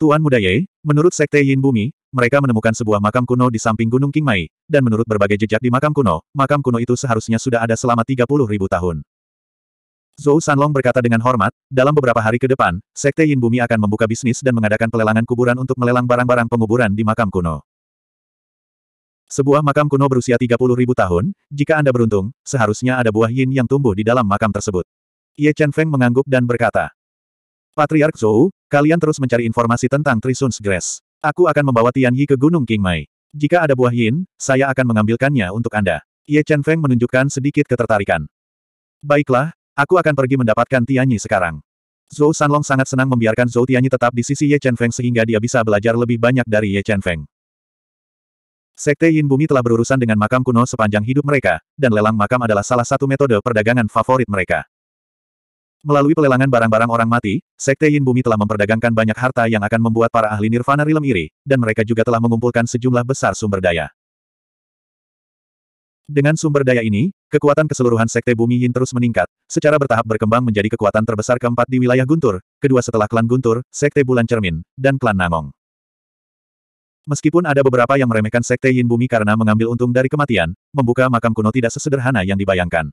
Tuan Muda Ye, menurut Sekte Yin Bumi, mereka menemukan sebuah makam kuno di samping Gunung King Mai, dan menurut berbagai jejak di makam kuno, makam kuno itu seharusnya sudah ada selama 30 ribu tahun. Zhou Sanlong berkata dengan hormat, dalam beberapa hari ke depan, Sekte Yin Bumi akan membuka bisnis dan mengadakan pelelangan kuburan untuk melelang barang-barang penguburan di makam kuno. Sebuah makam kuno berusia 30 tahun, jika Anda beruntung, seharusnya ada buah yin yang tumbuh di dalam makam tersebut. Ye Chen Feng mengangguk dan berkata, Patriark Zhou, kalian terus mencari informasi tentang Trisun's Grass. Aku akan membawa Tian Yi ke Gunung King Mai. Jika ada buah yin, saya akan mengambilkannya untuk Anda. Ye Chen Feng menunjukkan sedikit ketertarikan. Baiklah, Aku akan pergi mendapatkan Tianyi sekarang. Zhou Sanlong sangat senang membiarkan Zhou Tianyi tetap di sisi Ye Feng sehingga dia bisa belajar lebih banyak dari Ye Feng. Sekte Yin Bumi telah berurusan dengan makam kuno sepanjang hidup mereka, dan lelang makam adalah salah satu metode perdagangan favorit mereka. Melalui pelelangan barang-barang orang mati, Sekte Yin Bumi telah memperdagangkan banyak harta yang akan membuat para ahli nirvana rilem iri, dan mereka juga telah mengumpulkan sejumlah besar sumber daya. Dengan sumber daya ini, kekuatan keseluruhan Sekte Bumi Yin terus meningkat, secara bertahap berkembang menjadi kekuatan terbesar keempat di wilayah Guntur, kedua setelah klan Guntur, Sekte Bulan Cermin, dan klan Nangong. Meskipun ada beberapa yang meremehkan Sekte Yin Bumi karena mengambil untung dari kematian, membuka makam kuno tidak sesederhana yang dibayangkan.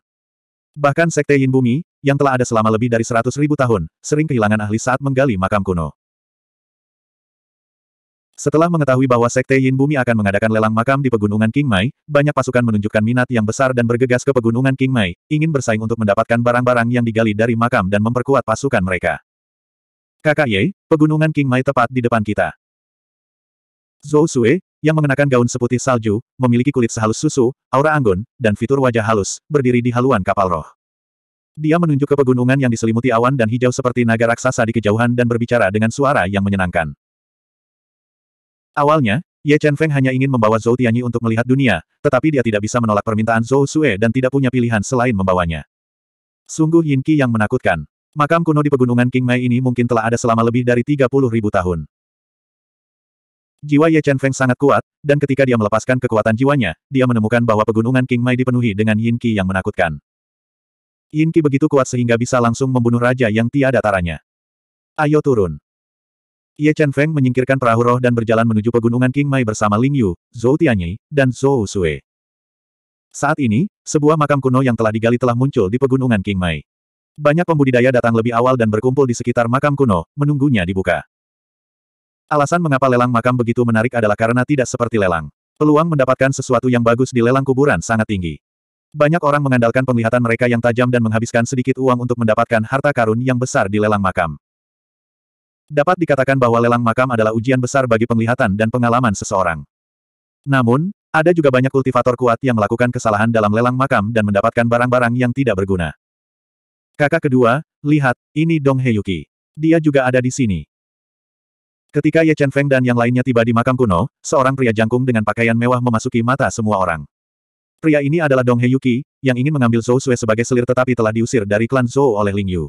Bahkan Sekte Yin Bumi, yang telah ada selama lebih dari 100 ribu tahun, sering kehilangan ahli saat menggali makam kuno. Setelah mengetahui bahwa Sekte Yin Bumi akan mengadakan lelang makam di Pegunungan King Mai, banyak pasukan menunjukkan minat yang besar dan bergegas ke Pegunungan King Mai, ingin bersaing untuk mendapatkan barang-barang yang digali dari makam dan memperkuat pasukan mereka. Kakak Ye, Pegunungan King Mai tepat di depan kita. Zhou Sue, yang mengenakan gaun seputih salju, memiliki kulit sehalus susu, aura anggun, dan fitur wajah halus, berdiri di haluan kapal roh. Dia menunjuk ke pegunungan yang diselimuti awan dan hijau seperti naga raksasa di kejauhan dan berbicara dengan suara yang menyenangkan. Awalnya, Ye Chen Feng hanya ingin membawa Zhou Tianyi untuk melihat dunia, tetapi dia tidak bisa menolak permintaan Zhou Sue dan tidak punya pilihan selain membawanya. Sungguh Yin Qi yang menakutkan. Makam kuno di pegunungan King Mei ini mungkin telah ada selama lebih dari 30 ribu tahun. Jiwa Ye Chen Feng sangat kuat, dan ketika dia melepaskan kekuatan jiwanya, dia menemukan bahwa pegunungan King Mei dipenuhi dengan Yin Qi yang menakutkan. Yin Qi begitu kuat sehingga bisa langsung membunuh raja yang tiada taranya. Ayo turun. Ye Chen Feng menyingkirkan perahu roh dan berjalan menuju pegunungan King Mai bersama Ling Yu, Zhou Tianyi, dan Zhou Sui. Saat ini, sebuah makam kuno yang telah digali telah muncul di pegunungan King Mai. Banyak pembudidaya datang lebih awal dan berkumpul di sekitar makam kuno, menunggunya dibuka. Alasan mengapa lelang makam begitu menarik adalah karena tidak seperti lelang. Peluang mendapatkan sesuatu yang bagus di lelang kuburan sangat tinggi. Banyak orang mengandalkan penglihatan mereka yang tajam dan menghabiskan sedikit uang untuk mendapatkan harta karun yang besar di lelang makam. Dapat dikatakan bahwa lelang makam adalah ujian besar bagi penglihatan dan pengalaman seseorang. Namun, ada juga banyak kultivator kuat yang melakukan kesalahan dalam lelang makam dan mendapatkan barang-barang yang tidak berguna. Kakak kedua, lihat, ini Dong Heyuki. Dia juga ada di sini. Ketika Ye Chen Feng dan yang lainnya tiba di makam kuno, seorang pria jangkung dengan pakaian mewah memasuki mata semua orang. Pria ini adalah Dong Heyuki, yang ingin mengambil Zhou Sui sebagai selir tetapi telah diusir dari klan Zhou oleh Ling Yu.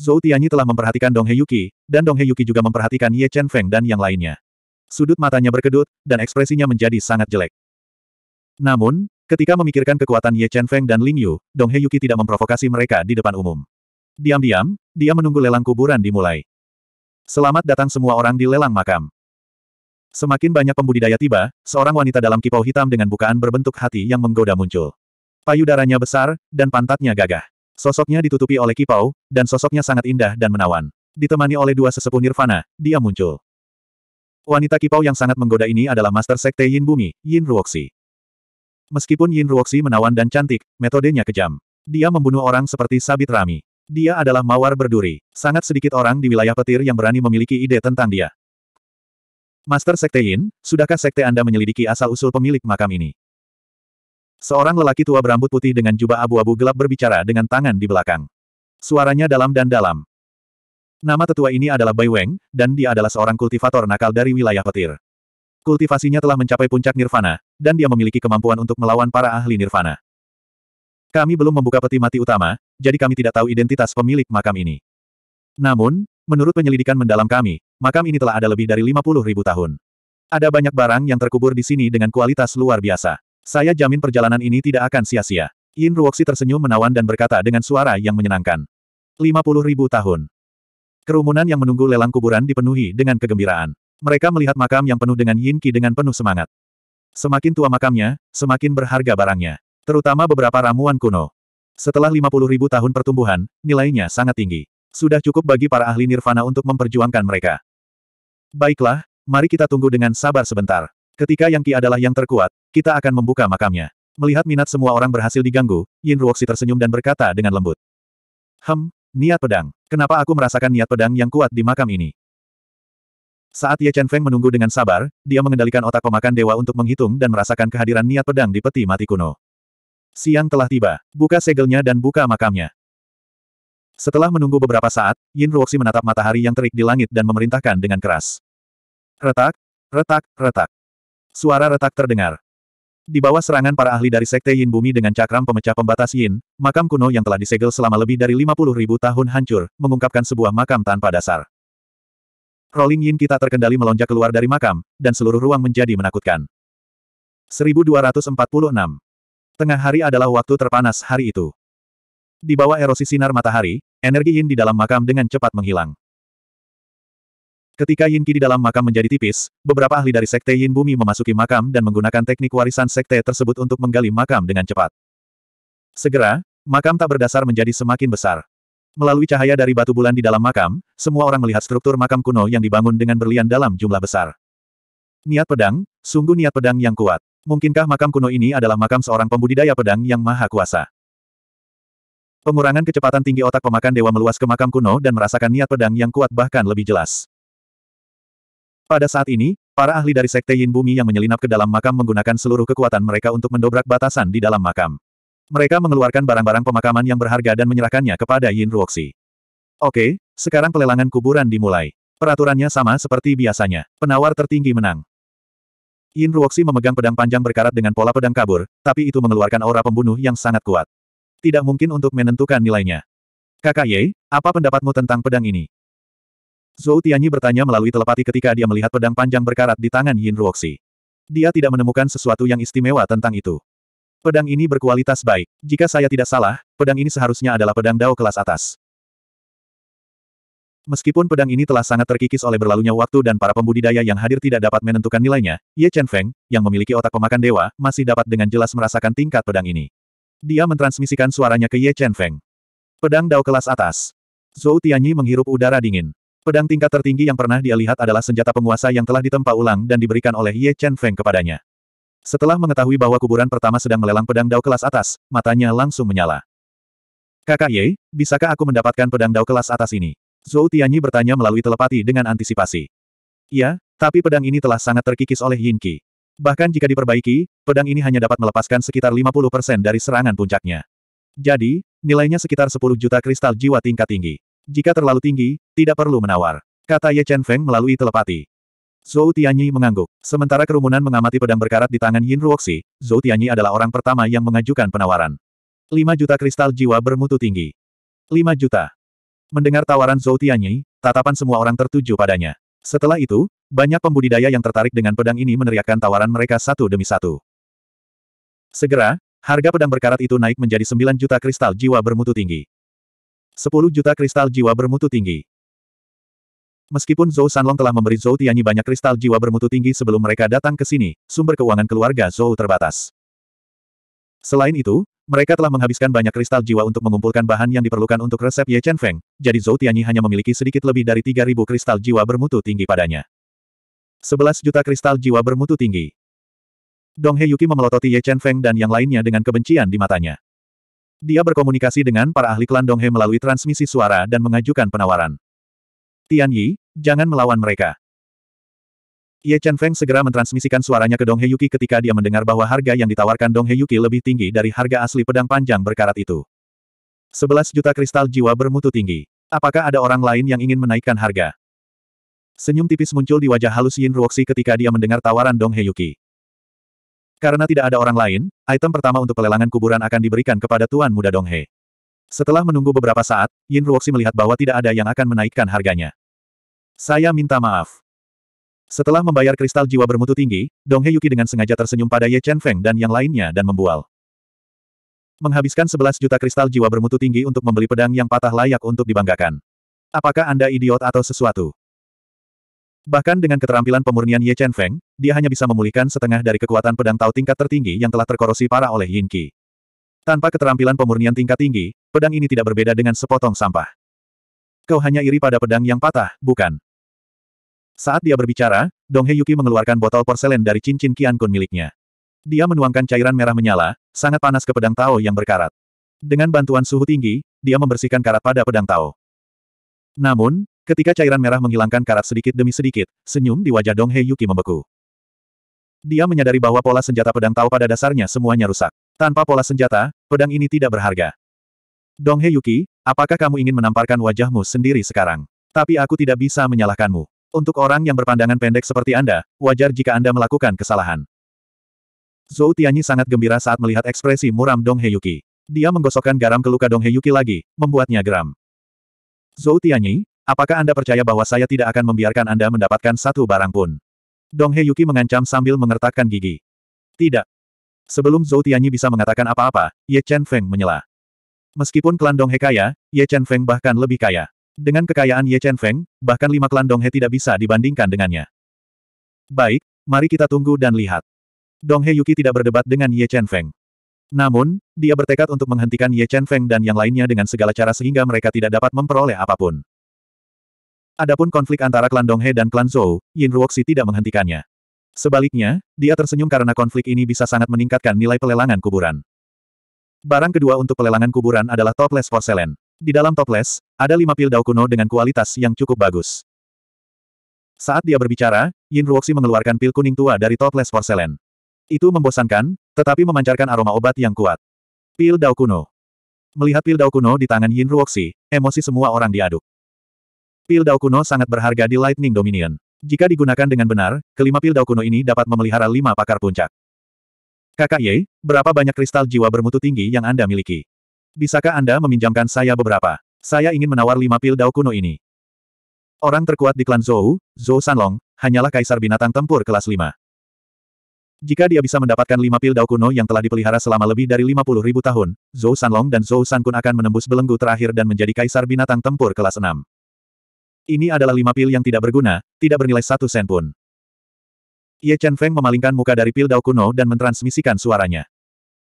Zhou Tianyi telah memperhatikan Dong Heyuki, dan Dong Heyuki juga memperhatikan Ye Chen Feng dan yang lainnya. Sudut matanya berkedut, dan ekspresinya menjadi sangat jelek. Namun, ketika memikirkan kekuatan Ye Chen Feng dan Ling Yu, Dong Heyuki tidak memprovokasi mereka di depan umum. Diam-diam, dia menunggu lelang kuburan dimulai. Selamat datang semua orang di lelang makam. Semakin banyak pembudidaya tiba, seorang wanita dalam kipau hitam dengan bukaan berbentuk hati yang menggoda muncul. Payudaranya besar, dan pantatnya gagah. Sosoknya ditutupi oleh kipau, dan sosoknya sangat indah dan menawan. Ditemani oleh dua sesepuh Nirvana, dia muncul. Wanita kipau yang sangat menggoda ini adalah Master Sekte Yin Bumi, Yin Ruoxi. Meskipun Yin Ruoxi menawan dan cantik, metodenya kejam. Dia membunuh orang seperti sabit rami. Dia adalah mawar berduri. Sangat sedikit orang di wilayah petir yang berani memiliki ide tentang dia. Master Sekte Yin, sudahkah Sekte Anda menyelidiki asal-usul pemilik makam ini? Seorang lelaki tua berambut putih dengan jubah abu-abu gelap berbicara dengan tangan di belakang. Suaranya dalam dan dalam. Nama tetua ini adalah Bai Weng, dan dia adalah seorang kultivator nakal dari wilayah petir. Kultivasinya telah mencapai puncak nirvana, dan dia memiliki kemampuan untuk melawan para ahli nirvana. Kami belum membuka peti mati utama, jadi kami tidak tahu identitas pemilik makam ini. Namun, menurut penyelidikan mendalam kami, makam ini telah ada lebih dari 50 ribu tahun. Ada banyak barang yang terkubur di sini dengan kualitas luar biasa. Saya jamin perjalanan ini tidak akan sia-sia. Yin Ruoxi tersenyum menawan dan berkata dengan suara yang menyenangkan. 50 ribu tahun. Kerumunan yang menunggu lelang kuburan dipenuhi dengan kegembiraan. Mereka melihat makam yang penuh dengan Yin Qi dengan penuh semangat. Semakin tua makamnya, semakin berharga barangnya. Terutama beberapa ramuan kuno. Setelah 50 ribu tahun pertumbuhan, nilainya sangat tinggi. Sudah cukup bagi para ahli nirvana untuk memperjuangkan mereka. Baiklah, mari kita tunggu dengan sabar sebentar. Ketika Yang Qi adalah yang terkuat, kita akan membuka makamnya. Melihat minat semua orang berhasil diganggu, Yin Ruoxi tersenyum dan berkata dengan lembut. Hem, niat pedang. Kenapa aku merasakan niat pedang yang kuat di makam ini? Saat Ye Chen Feng menunggu dengan sabar, dia mengendalikan otak pemakan dewa untuk menghitung dan merasakan kehadiran niat pedang di peti mati kuno. Siang telah tiba. Buka segelnya dan buka makamnya. Setelah menunggu beberapa saat, Yin Ruoxi menatap matahari yang terik di langit dan memerintahkan dengan keras. Retak, retak, retak. Suara retak terdengar. Di bawah serangan para ahli dari Sekte Yin Bumi dengan cakram pemecah pembatas Yin, makam kuno yang telah disegel selama lebih dari 50 ribu tahun hancur, mengungkapkan sebuah makam tanpa dasar. Rolling Yin kita terkendali melonjak keluar dari makam, dan seluruh ruang menjadi menakutkan. 1246. Tengah hari adalah waktu terpanas hari itu. Di bawah erosi sinar matahari, energi Yin di dalam makam dengan cepat menghilang. Ketika yin Qi di dalam makam menjadi tipis, beberapa ahli dari sekte yin bumi memasuki makam dan menggunakan teknik warisan sekte tersebut untuk menggali makam dengan cepat. Segera, makam tak berdasar menjadi semakin besar. Melalui cahaya dari batu bulan di dalam makam, semua orang melihat struktur makam kuno yang dibangun dengan berlian dalam jumlah besar. Niat pedang, sungguh niat pedang yang kuat. Mungkinkah makam kuno ini adalah makam seorang pembudidaya pedang yang maha kuasa? Pengurangan kecepatan tinggi otak pemakan dewa meluas ke makam kuno dan merasakan niat pedang yang kuat bahkan lebih jelas. Pada saat ini, para ahli dari Sekte Yin Bumi yang menyelinap ke dalam makam menggunakan seluruh kekuatan mereka untuk mendobrak batasan di dalam makam. Mereka mengeluarkan barang-barang pemakaman yang berharga dan menyerahkannya kepada Yin Ruoxi. Oke, sekarang pelelangan kuburan dimulai. Peraturannya sama seperti biasanya. Penawar tertinggi menang. Yin Ruoxi memegang pedang panjang berkarat dengan pola pedang kabur, tapi itu mengeluarkan aura pembunuh yang sangat kuat. Tidak mungkin untuk menentukan nilainya. Kakak Ye, apa pendapatmu tentang pedang ini? Zhou Tianyi bertanya melalui telepati ketika dia melihat pedang panjang berkarat di tangan Yin Ruoxi. Dia tidak menemukan sesuatu yang istimewa tentang itu. Pedang ini berkualitas baik. Jika saya tidak salah, pedang ini seharusnya adalah pedang dao kelas atas. Meskipun pedang ini telah sangat terkikis oleh berlalunya waktu dan para pembudidaya yang hadir tidak dapat menentukan nilainya, Ye Chen Feng, yang memiliki otak pemakan dewa, masih dapat dengan jelas merasakan tingkat pedang ini. Dia mentransmisikan suaranya ke Ye Chen Feng. Pedang Dao kelas atas. Zhou Tianyi menghirup udara dingin. Pedang tingkat tertinggi yang pernah dia lihat adalah senjata penguasa yang telah ditempa ulang dan diberikan oleh Ye Chen Feng kepadanya. Setelah mengetahui bahwa kuburan pertama sedang melelang pedang dao kelas atas, matanya langsung menyala. Kakak Ye, bisakah aku mendapatkan pedang dao kelas atas ini? Zhou Tianyi bertanya melalui telepati dengan antisipasi. Ya, tapi pedang ini telah sangat terkikis oleh Yin Qi. Bahkan jika diperbaiki, pedang ini hanya dapat melepaskan sekitar 50% dari serangan puncaknya. Jadi, nilainya sekitar 10 juta kristal jiwa tingkat tinggi. Jika terlalu tinggi, tidak perlu menawar. Kata Ye Chen Feng melalui telepati. Zhou Tianyi mengangguk. Sementara kerumunan mengamati pedang berkarat di tangan Yin Ruoxi, Zhou Tianyi adalah orang pertama yang mengajukan penawaran. 5 juta kristal jiwa bermutu tinggi. 5 juta. Mendengar tawaran Zhou Tianyi, tatapan semua orang tertuju padanya. Setelah itu, banyak pembudidaya yang tertarik dengan pedang ini meneriakkan tawaran mereka satu demi satu. Segera, harga pedang berkarat itu naik menjadi 9 juta kristal jiwa bermutu tinggi. 10 juta kristal jiwa bermutu tinggi. Meskipun Zhou Sanlong telah memberi Zhou Tianyi banyak kristal jiwa bermutu tinggi sebelum mereka datang ke sini, sumber keuangan keluarga Zhou terbatas. Selain itu, mereka telah menghabiskan banyak kristal jiwa untuk mengumpulkan bahan yang diperlukan untuk resep Ye Chen Feng, jadi Zhou Tianyi hanya memiliki sedikit lebih dari 3.000 kristal jiwa bermutu tinggi padanya. 11 juta kristal jiwa bermutu tinggi. Dong He Yuki memelototi Ye Chen Feng dan yang lainnya dengan kebencian di matanya. Dia berkomunikasi dengan para ahli klan Donghe melalui transmisi suara dan mengajukan penawaran. Tian Yi, jangan melawan mereka. Ye Chen Feng segera mentransmisikan suaranya ke Donghe Yuki ketika dia mendengar bahwa harga yang ditawarkan Donghe Yuki lebih tinggi dari harga asli pedang panjang berkarat itu. 11 juta kristal jiwa bermutu tinggi. Apakah ada orang lain yang ingin menaikkan harga? Senyum tipis muncul di wajah halus Yin Ruoxi ketika dia mendengar tawaran Donghe Yuki. Karena tidak ada orang lain, item pertama untuk pelelangan kuburan akan diberikan kepada Tuan Muda Donghe. Setelah menunggu beberapa saat, Yin Ruoxi melihat bahwa tidak ada yang akan menaikkan harganya. Saya minta maaf. Setelah membayar kristal jiwa bermutu tinggi, Donghe Yuki dengan sengaja tersenyum pada Ye Chen Feng dan yang lainnya dan membual. Menghabiskan 11 juta kristal jiwa bermutu tinggi untuk membeli pedang yang patah layak untuk dibanggakan. Apakah Anda idiot atau sesuatu? Bahkan dengan keterampilan pemurnian Ye Chen Feng, dia hanya bisa memulihkan setengah dari kekuatan pedang Tao tingkat tertinggi yang telah terkorosi parah oleh Yin Qi. Tanpa keterampilan pemurnian tingkat tinggi, pedang ini tidak berbeda dengan sepotong sampah. Kau hanya iri pada pedang yang patah, bukan? Saat dia berbicara, Dong He Yuki mengeluarkan botol porselen dari cincin Qian Kun miliknya. Dia menuangkan cairan merah menyala, sangat panas ke pedang Tao yang berkarat. Dengan bantuan suhu tinggi, dia membersihkan karat pada pedang Tao. Namun, Ketika cairan merah menghilangkan karat sedikit demi sedikit, senyum di wajah Dong He Yuki membeku. Dia menyadari bahwa pola senjata pedang Tao pada dasarnya semuanya rusak. Tanpa pola senjata, pedang ini tidak berharga. Dong He Yuki, apakah kamu ingin menamparkan wajahmu sendiri sekarang? Tapi aku tidak bisa menyalahkanmu. Untuk orang yang berpandangan pendek seperti Anda, wajar jika Anda melakukan kesalahan. Zhou Tianyi sangat gembira saat melihat ekspresi muram Dong Yuki. Dia menggosokkan garam ke luka Dong Yuki lagi, membuatnya geram. Zhou Tianyi, Apakah Anda percaya bahwa saya tidak akan membiarkan Anda mendapatkan satu barang pun? Dong He Yuki mengancam sambil mengertakkan gigi. Tidak. Sebelum Zhou Tianyi bisa mengatakan apa-apa, Ye Chen Feng menyela. Meskipun klan Dong He kaya, Ye Chen Feng bahkan lebih kaya. Dengan kekayaan Ye Chen Feng, bahkan lima klan Dong He tidak bisa dibandingkan dengannya. Baik, mari kita tunggu dan lihat. Dong He Yuki tidak berdebat dengan Ye Chen Feng. Namun, dia bertekad untuk menghentikan Ye Chen Feng dan yang lainnya dengan segala cara sehingga mereka tidak dapat memperoleh apapun. Adapun konflik antara klan Donghe dan klan Zhou, Yin Ruoxi tidak menghentikannya. Sebaliknya, dia tersenyum karena konflik ini bisa sangat meningkatkan nilai pelelangan kuburan. Barang kedua untuk pelelangan kuburan adalah toples porselen. Di dalam toples, ada lima pil dao kuno dengan kualitas yang cukup bagus. Saat dia berbicara, Yin Ruoxi mengeluarkan pil kuning tua dari toples porselen. Itu membosankan, tetapi memancarkan aroma obat yang kuat. Pil dao kuno. Melihat pil dao kuno di tangan Yin Ruoxi, emosi semua orang diaduk. Pil Dao kuno sangat berharga di Lightning Dominion. Jika digunakan dengan benar, kelima pil Dao kuno ini dapat memelihara lima pakar puncak. Kakak Ye, berapa banyak kristal jiwa bermutu tinggi yang Anda miliki? Bisakah Anda meminjamkan saya beberapa? Saya ingin menawar lima pil Dao kuno ini. Orang terkuat di klan Zhou, Zhou Sanlong, hanyalah kaisar binatang tempur kelas 5. Jika dia bisa mendapatkan lima pil Dao kuno yang telah dipelihara selama lebih dari lima puluh ribu tahun, Zhou Sanlong dan Zhou Sankun akan menembus belenggu terakhir dan menjadi kaisar binatang tempur kelas 6. Ini adalah lima pil yang tidak berguna, tidak bernilai satu sen pun. Ye Chen Feng memalingkan muka dari pil dao kuno dan mentransmisikan suaranya.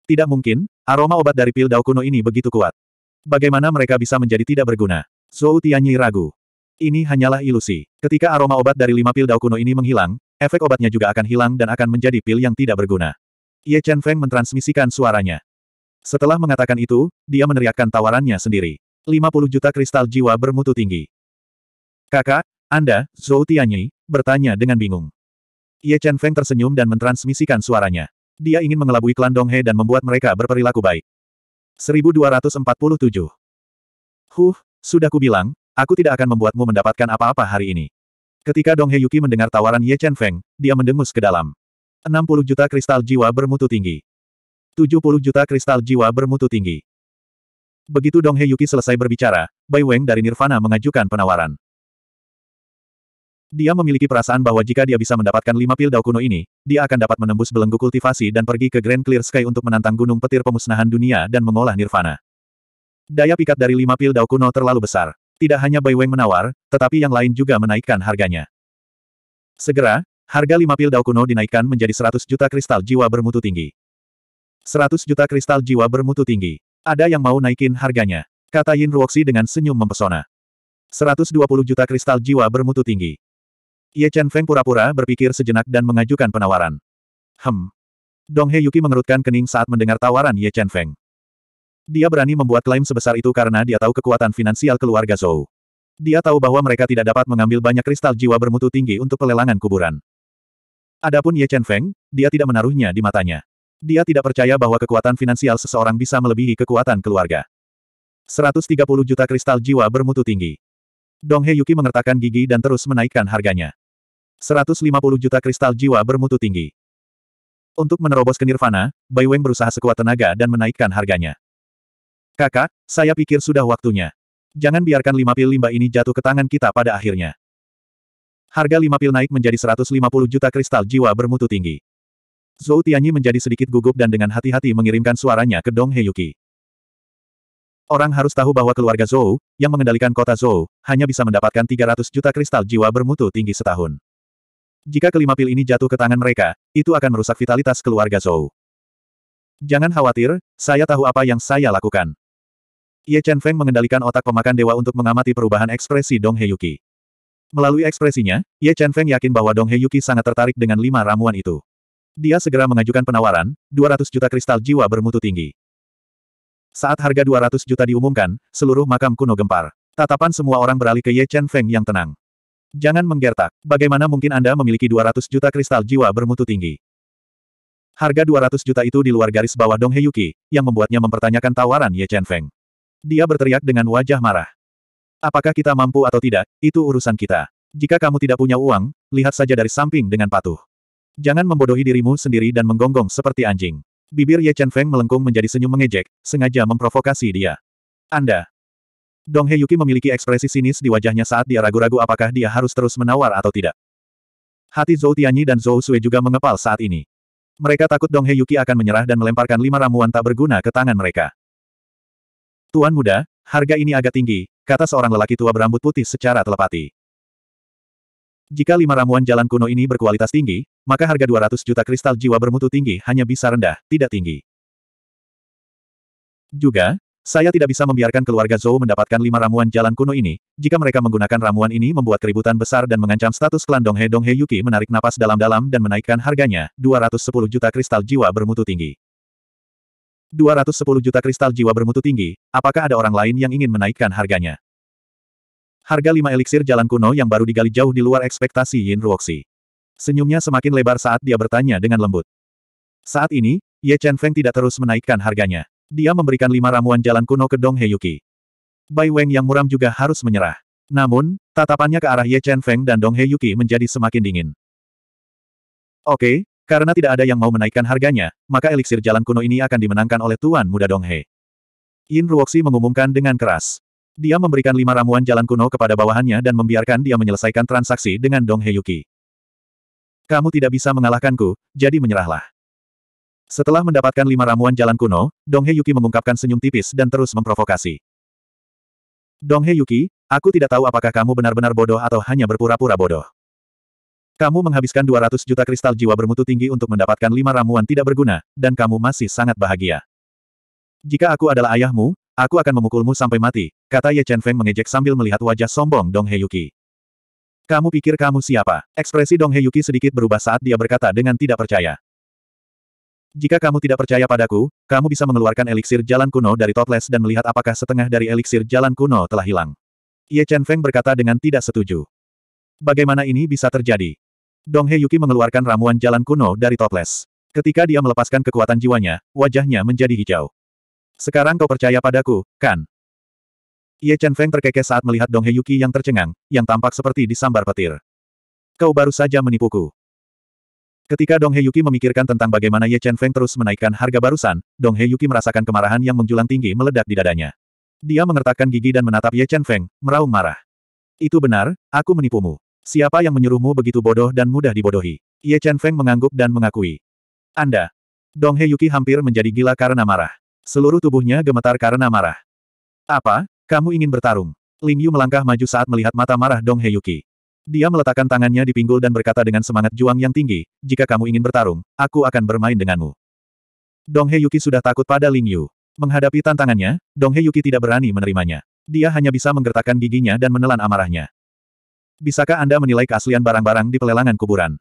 Tidak mungkin, aroma obat dari pil dao kuno ini begitu kuat. Bagaimana mereka bisa menjadi tidak berguna? Zhou Tianyi ragu. Ini hanyalah ilusi. Ketika aroma obat dari lima pil dao kuno ini menghilang, efek obatnya juga akan hilang dan akan menjadi pil yang tidak berguna. Ye Chen Feng mentransmisikan suaranya. Setelah mengatakan itu, dia meneriakkan tawarannya sendiri. 50 juta kristal jiwa bermutu tinggi. Kakak, Anda, Zhou Tianyi, bertanya dengan bingung. Ye Chen Feng tersenyum dan mentransmisikan suaranya. Dia ingin mengelabui klan Donghe dan membuat mereka berperilaku baik. 1247. Huh, sudah kubilang, aku tidak akan membuatmu mendapatkan apa-apa hari ini. Ketika Dong He Yuki mendengar tawaran Ye Chen Feng, dia mendengus ke dalam. 60 juta kristal jiwa bermutu tinggi. 70 juta kristal jiwa bermutu tinggi. Begitu Dong He Yuki selesai berbicara, Bai Weng dari Nirvana mengajukan penawaran. Dia memiliki perasaan bahwa jika dia bisa mendapatkan lima pil dao kuno ini, dia akan dapat menembus belenggu kultivasi dan pergi ke Grand Clear Sky untuk menantang gunung petir pemusnahan dunia dan mengolah nirvana. Daya pikat dari lima pil dao kuno terlalu besar. Tidak hanya Bai Weng menawar, tetapi yang lain juga menaikkan harganya. Segera, harga lima pil dao kuno dinaikkan menjadi 100 juta kristal jiwa bermutu tinggi. 100 juta kristal jiwa bermutu tinggi. Ada yang mau naikin harganya. Kata Yin Ruoxi dengan senyum mempesona. 120 juta kristal jiwa bermutu tinggi. Ye Chen Feng pura-pura berpikir sejenak dan mengajukan penawaran. Hem. Dong He Yuki mengerutkan kening saat mendengar tawaran Ye Chen Feng. Dia berani membuat klaim sebesar itu karena dia tahu kekuatan finansial keluarga Zhou. Dia tahu bahwa mereka tidak dapat mengambil banyak kristal jiwa bermutu tinggi untuk pelelangan kuburan. Adapun Ye Chen Feng, dia tidak menaruhnya di matanya. Dia tidak percaya bahwa kekuatan finansial seseorang bisa melebihi kekuatan keluarga. 130 juta kristal jiwa bermutu tinggi. Dong He Yuki mengertakkan gigi dan terus menaikkan harganya. 150 juta kristal jiwa bermutu tinggi. Untuk menerobos ke nirvana, Bai Weng berusaha sekuat tenaga dan menaikkan harganya. Kakak, saya pikir sudah waktunya. Jangan biarkan lima pil limbah ini jatuh ke tangan kita pada akhirnya. Harga lima pil naik menjadi 150 juta kristal jiwa bermutu tinggi. Zhou Tianyi menjadi sedikit gugup dan dengan hati-hati mengirimkan suaranya ke Dong Heyuki. Orang harus tahu bahwa keluarga Zhou, yang mengendalikan kota Zhou, hanya bisa mendapatkan 300 juta kristal jiwa bermutu tinggi setahun. Jika kelima pil ini jatuh ke tangan mereka, itu akan merusak vitalitas keluarga Zhou. Jangan khawatir, saya tahu apa yang saya lakukan. Ye Chen Feng mengendalikan otak pemakan dewa untuk mengamati perubahan ekspresi Dong Heyuki. Melalui ekspresinya, Ye Chen Feng yakin bahwa Dong Heyuki sangat tertarik dengan lima ramuan itu. Dia segera mengajukan penawaran, 200 juta kristal jiwa bermutu tinggi. Saat harga 200 juta diumumkan, seluruh makam kuno gempar. Tatapan semua orang beralih ke Ye Chen Feng yang tenang. Jangan menggertak. Bagaimana mungkin Anda memiliki 200 juta kristal jiwa bermutu tinggi? Harga 200 juta itu di luar garis bawah Dong Heyuki, yang membuatnya mempertanyakan tawaran Ye Chen Feng. Dia berteriak dengan wajah marah. Apakah kita mampu atau tidak, itu urusan kita. Jika kamu tidak punya uang, lihat saja dari samping dengan patuh. Jangan membodohi dirimu sendiri dan menggonggong seperti anjing. Bibir Ye Chen Feng melengkung menjadi senyum mengejek, sengaja memprovokasi dia. Anda, Dong Heyuki memiliki ekspresi sinis di wajahnya saat dia ragu-ragu apakah dia harus terus menawar atau tidak. Hati Zhou Tianyi dan Zhou Sui juga mengepal saat ini. Mereka takut Dong Heyuki akan menyerah dan melemparkan lima ramuan tak berguna ke tangan mereka. Tuan muda, harga ini agak tinggi, kata seorang lelaki tua berambut putih secara telepati. Jika lima ramuan jalan kuno ini berkualitas tinggi, maka harga 200 juta kristal jiwa bermutu tinggi hanya bisa rendah, tidak tinggi. Juga, saya tidak bisa membiarkan keluarga Zhou mendapatkan lima ramuan jalan kuno ini, jika mereka menggunakan ramuan ini membuat keributan besar dan mengancam status klan Donghe Donghe Yuki menarik napas dalam-dalam dan menaikkan harganya, 210 juta kristal jiwa bermutu tinggi. 210 juta kristal jiwa bermutu tinggi, apakah ada orang lain yang ingin menaikkan harganya? Harga lima eliksir jalan kuno yang baru digali jauh di luar ekspektasi Yin Ruoxi. Senyumnya semakin lebar saat dia bertanya dengan lembut. Saat ini, Ye Chen Feng tidak terus menaikkan harganya. Dia memberikan lima ramuan jalan kuno ke Dong Heyuki. Bai Weng yang muram juga harus menyerah. Namun, tatapannya ke arah Ye Chen Feng dan Dong Heyuki menjadi semakin dingin. Oke, karena tidak ada yang mau menaikkan harganya, maka eliksir jalan kuno ini akan dimenangkan oleh Tuan Muda Dong He. Yin Ruoxi mengumumkan dengan keras. Dia memberikan lima ramuan jalan kuno kepada bawahannya dan membiarkan dia menyelesaikan transaksi dengan Dong Heyuki. Kamu tidak bisa mengalahkanku, jadi menyerahlah. Setelah mendapatkan lima ramuan jalan kuno, Dong He Yuki mengungkapkan senyum tipis dan terus memprovokasi. Dong He Yuki, aku tidak tahu apakah kamu benar-benar bodoh atau hanya berpura-pura bodoh. Kamu menghabiskan 200 juta kristal jiwa bermutu tinggi untuk mendapatkan lima ramuan tidak berguna, dan kamu masih sangat bahagia. Jika aku adalah ayahmu, aku akan memukulmu sampai mati, kata Ye Chen Feng mengejek sambil melihat wajah sombong Dong He Yuki. Kamu pikir kamu siapa? Ekspresi Dong He Yuki sedikit berubah saat dia berkata dengan tidak percaya. Jika kamu tidak percaya padaku, kamu bisa mengeluarkan eliksir jalan kuno dari toples dan melihat apakah setengah dari eliksir jalan kuno telah hilang. Ye Chen Feng berkata dengan tidak setuju. Bagaimana ini bisa terjadi? Dong He Yuki mengeluarkan ramuan jalan kuno dari toples. Ketika dia melepaskan kekuatan jiwanya, wajahnya menjadi hijau. Sekarang kau percaya padaku, kan? Ye Chen Feng terkekeh saat melihat Dong He Yuki yang tercengang, yang tampak seperti disambar petir. Kau baru saja menipuku. Ketika Dong Heyuki memikirkan tentang bagaimana Ye Chen Feng terus menaikkan harga barusan, Dong Heyuki merasakan kemarahan yang menjulang tinggi meledak di dadanya. Dia mengertakkan gigi dan menatap Ye Chen Feng, meraung marah. Itu benar, aku menipumu. Siapa yang menyuruhmu begitu bodoh dan mudah dibodohi? Ye Chen Feng mengangguk dan mengakui. Anda. Dong Heyuki hampir menjadi gila karena marah. Seluruh tubuhnya gemetar karena marah. Apa? Kamu ingin bertarung? Ling Yu melangkah maju saat melihat mata marah Dong Heyuki. Dia meletakkan tangannya di pinggul dan berkata dengan semangat juang yang tinggi, jika kamu ingin bertarung, aku akan bermain denganmu. Dong Yuki sudah takut pada Ling Yu. Menghadapi tantangannya, Dong Yuki tidak berani menerimanya. Dia hanya bisa menggertakkan giginya dan menelan amarahnya. Bisakah Anda menilai keaslian barang-barang di pelelangan kuburan?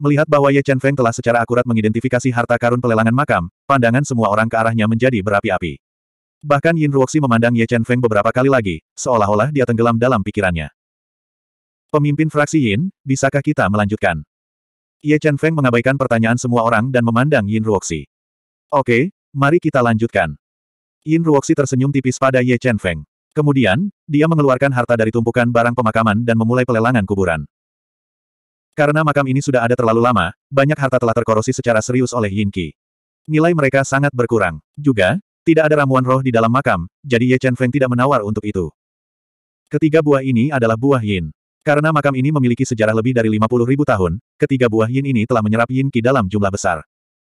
Melihat bahwa Ye Chen Feng telah secara akurat mengidentifikasi harta karun pelelangan makam, pandangan semua orang ke arahnya menjadi berapi-api. Bahkan Yin Ruoxi memandang Ye Chen Feng beberapa kali lagi, seolah-olah dia tenggelam dalam pikirannya. Pemimpin fraksi Yin, bisakah kita melanjutkan? Ye Chen Feng mengabaikan pertanyaan semua orang dan memandang Yin Ruoxi. Oke, mari kita lanjutkan. Yin Ruoxi tersenyum tipis pada Ye Chen Feng. Kemudian, dia mengeluarkan harta dari tumpukan barang pemakaman dan memulai pelelangan kuburan. Karena makam ini sudah ada terlalu lama, banyak harta telah terkorosi secara serius oleh Yin Qi. Nilai mereka sangat berkurang. Juga, tidak ada ramuan roh di dalam makam, jadi Ye Chen Feng tidak menawar untuk itu. Ketiga buah ini adalah buah Yin. Karena makam ini memiliki sejarah lebih dari 50 ribu tahun, ketiga buah yin ini telah menyerap yin ki dalam jumlah besar.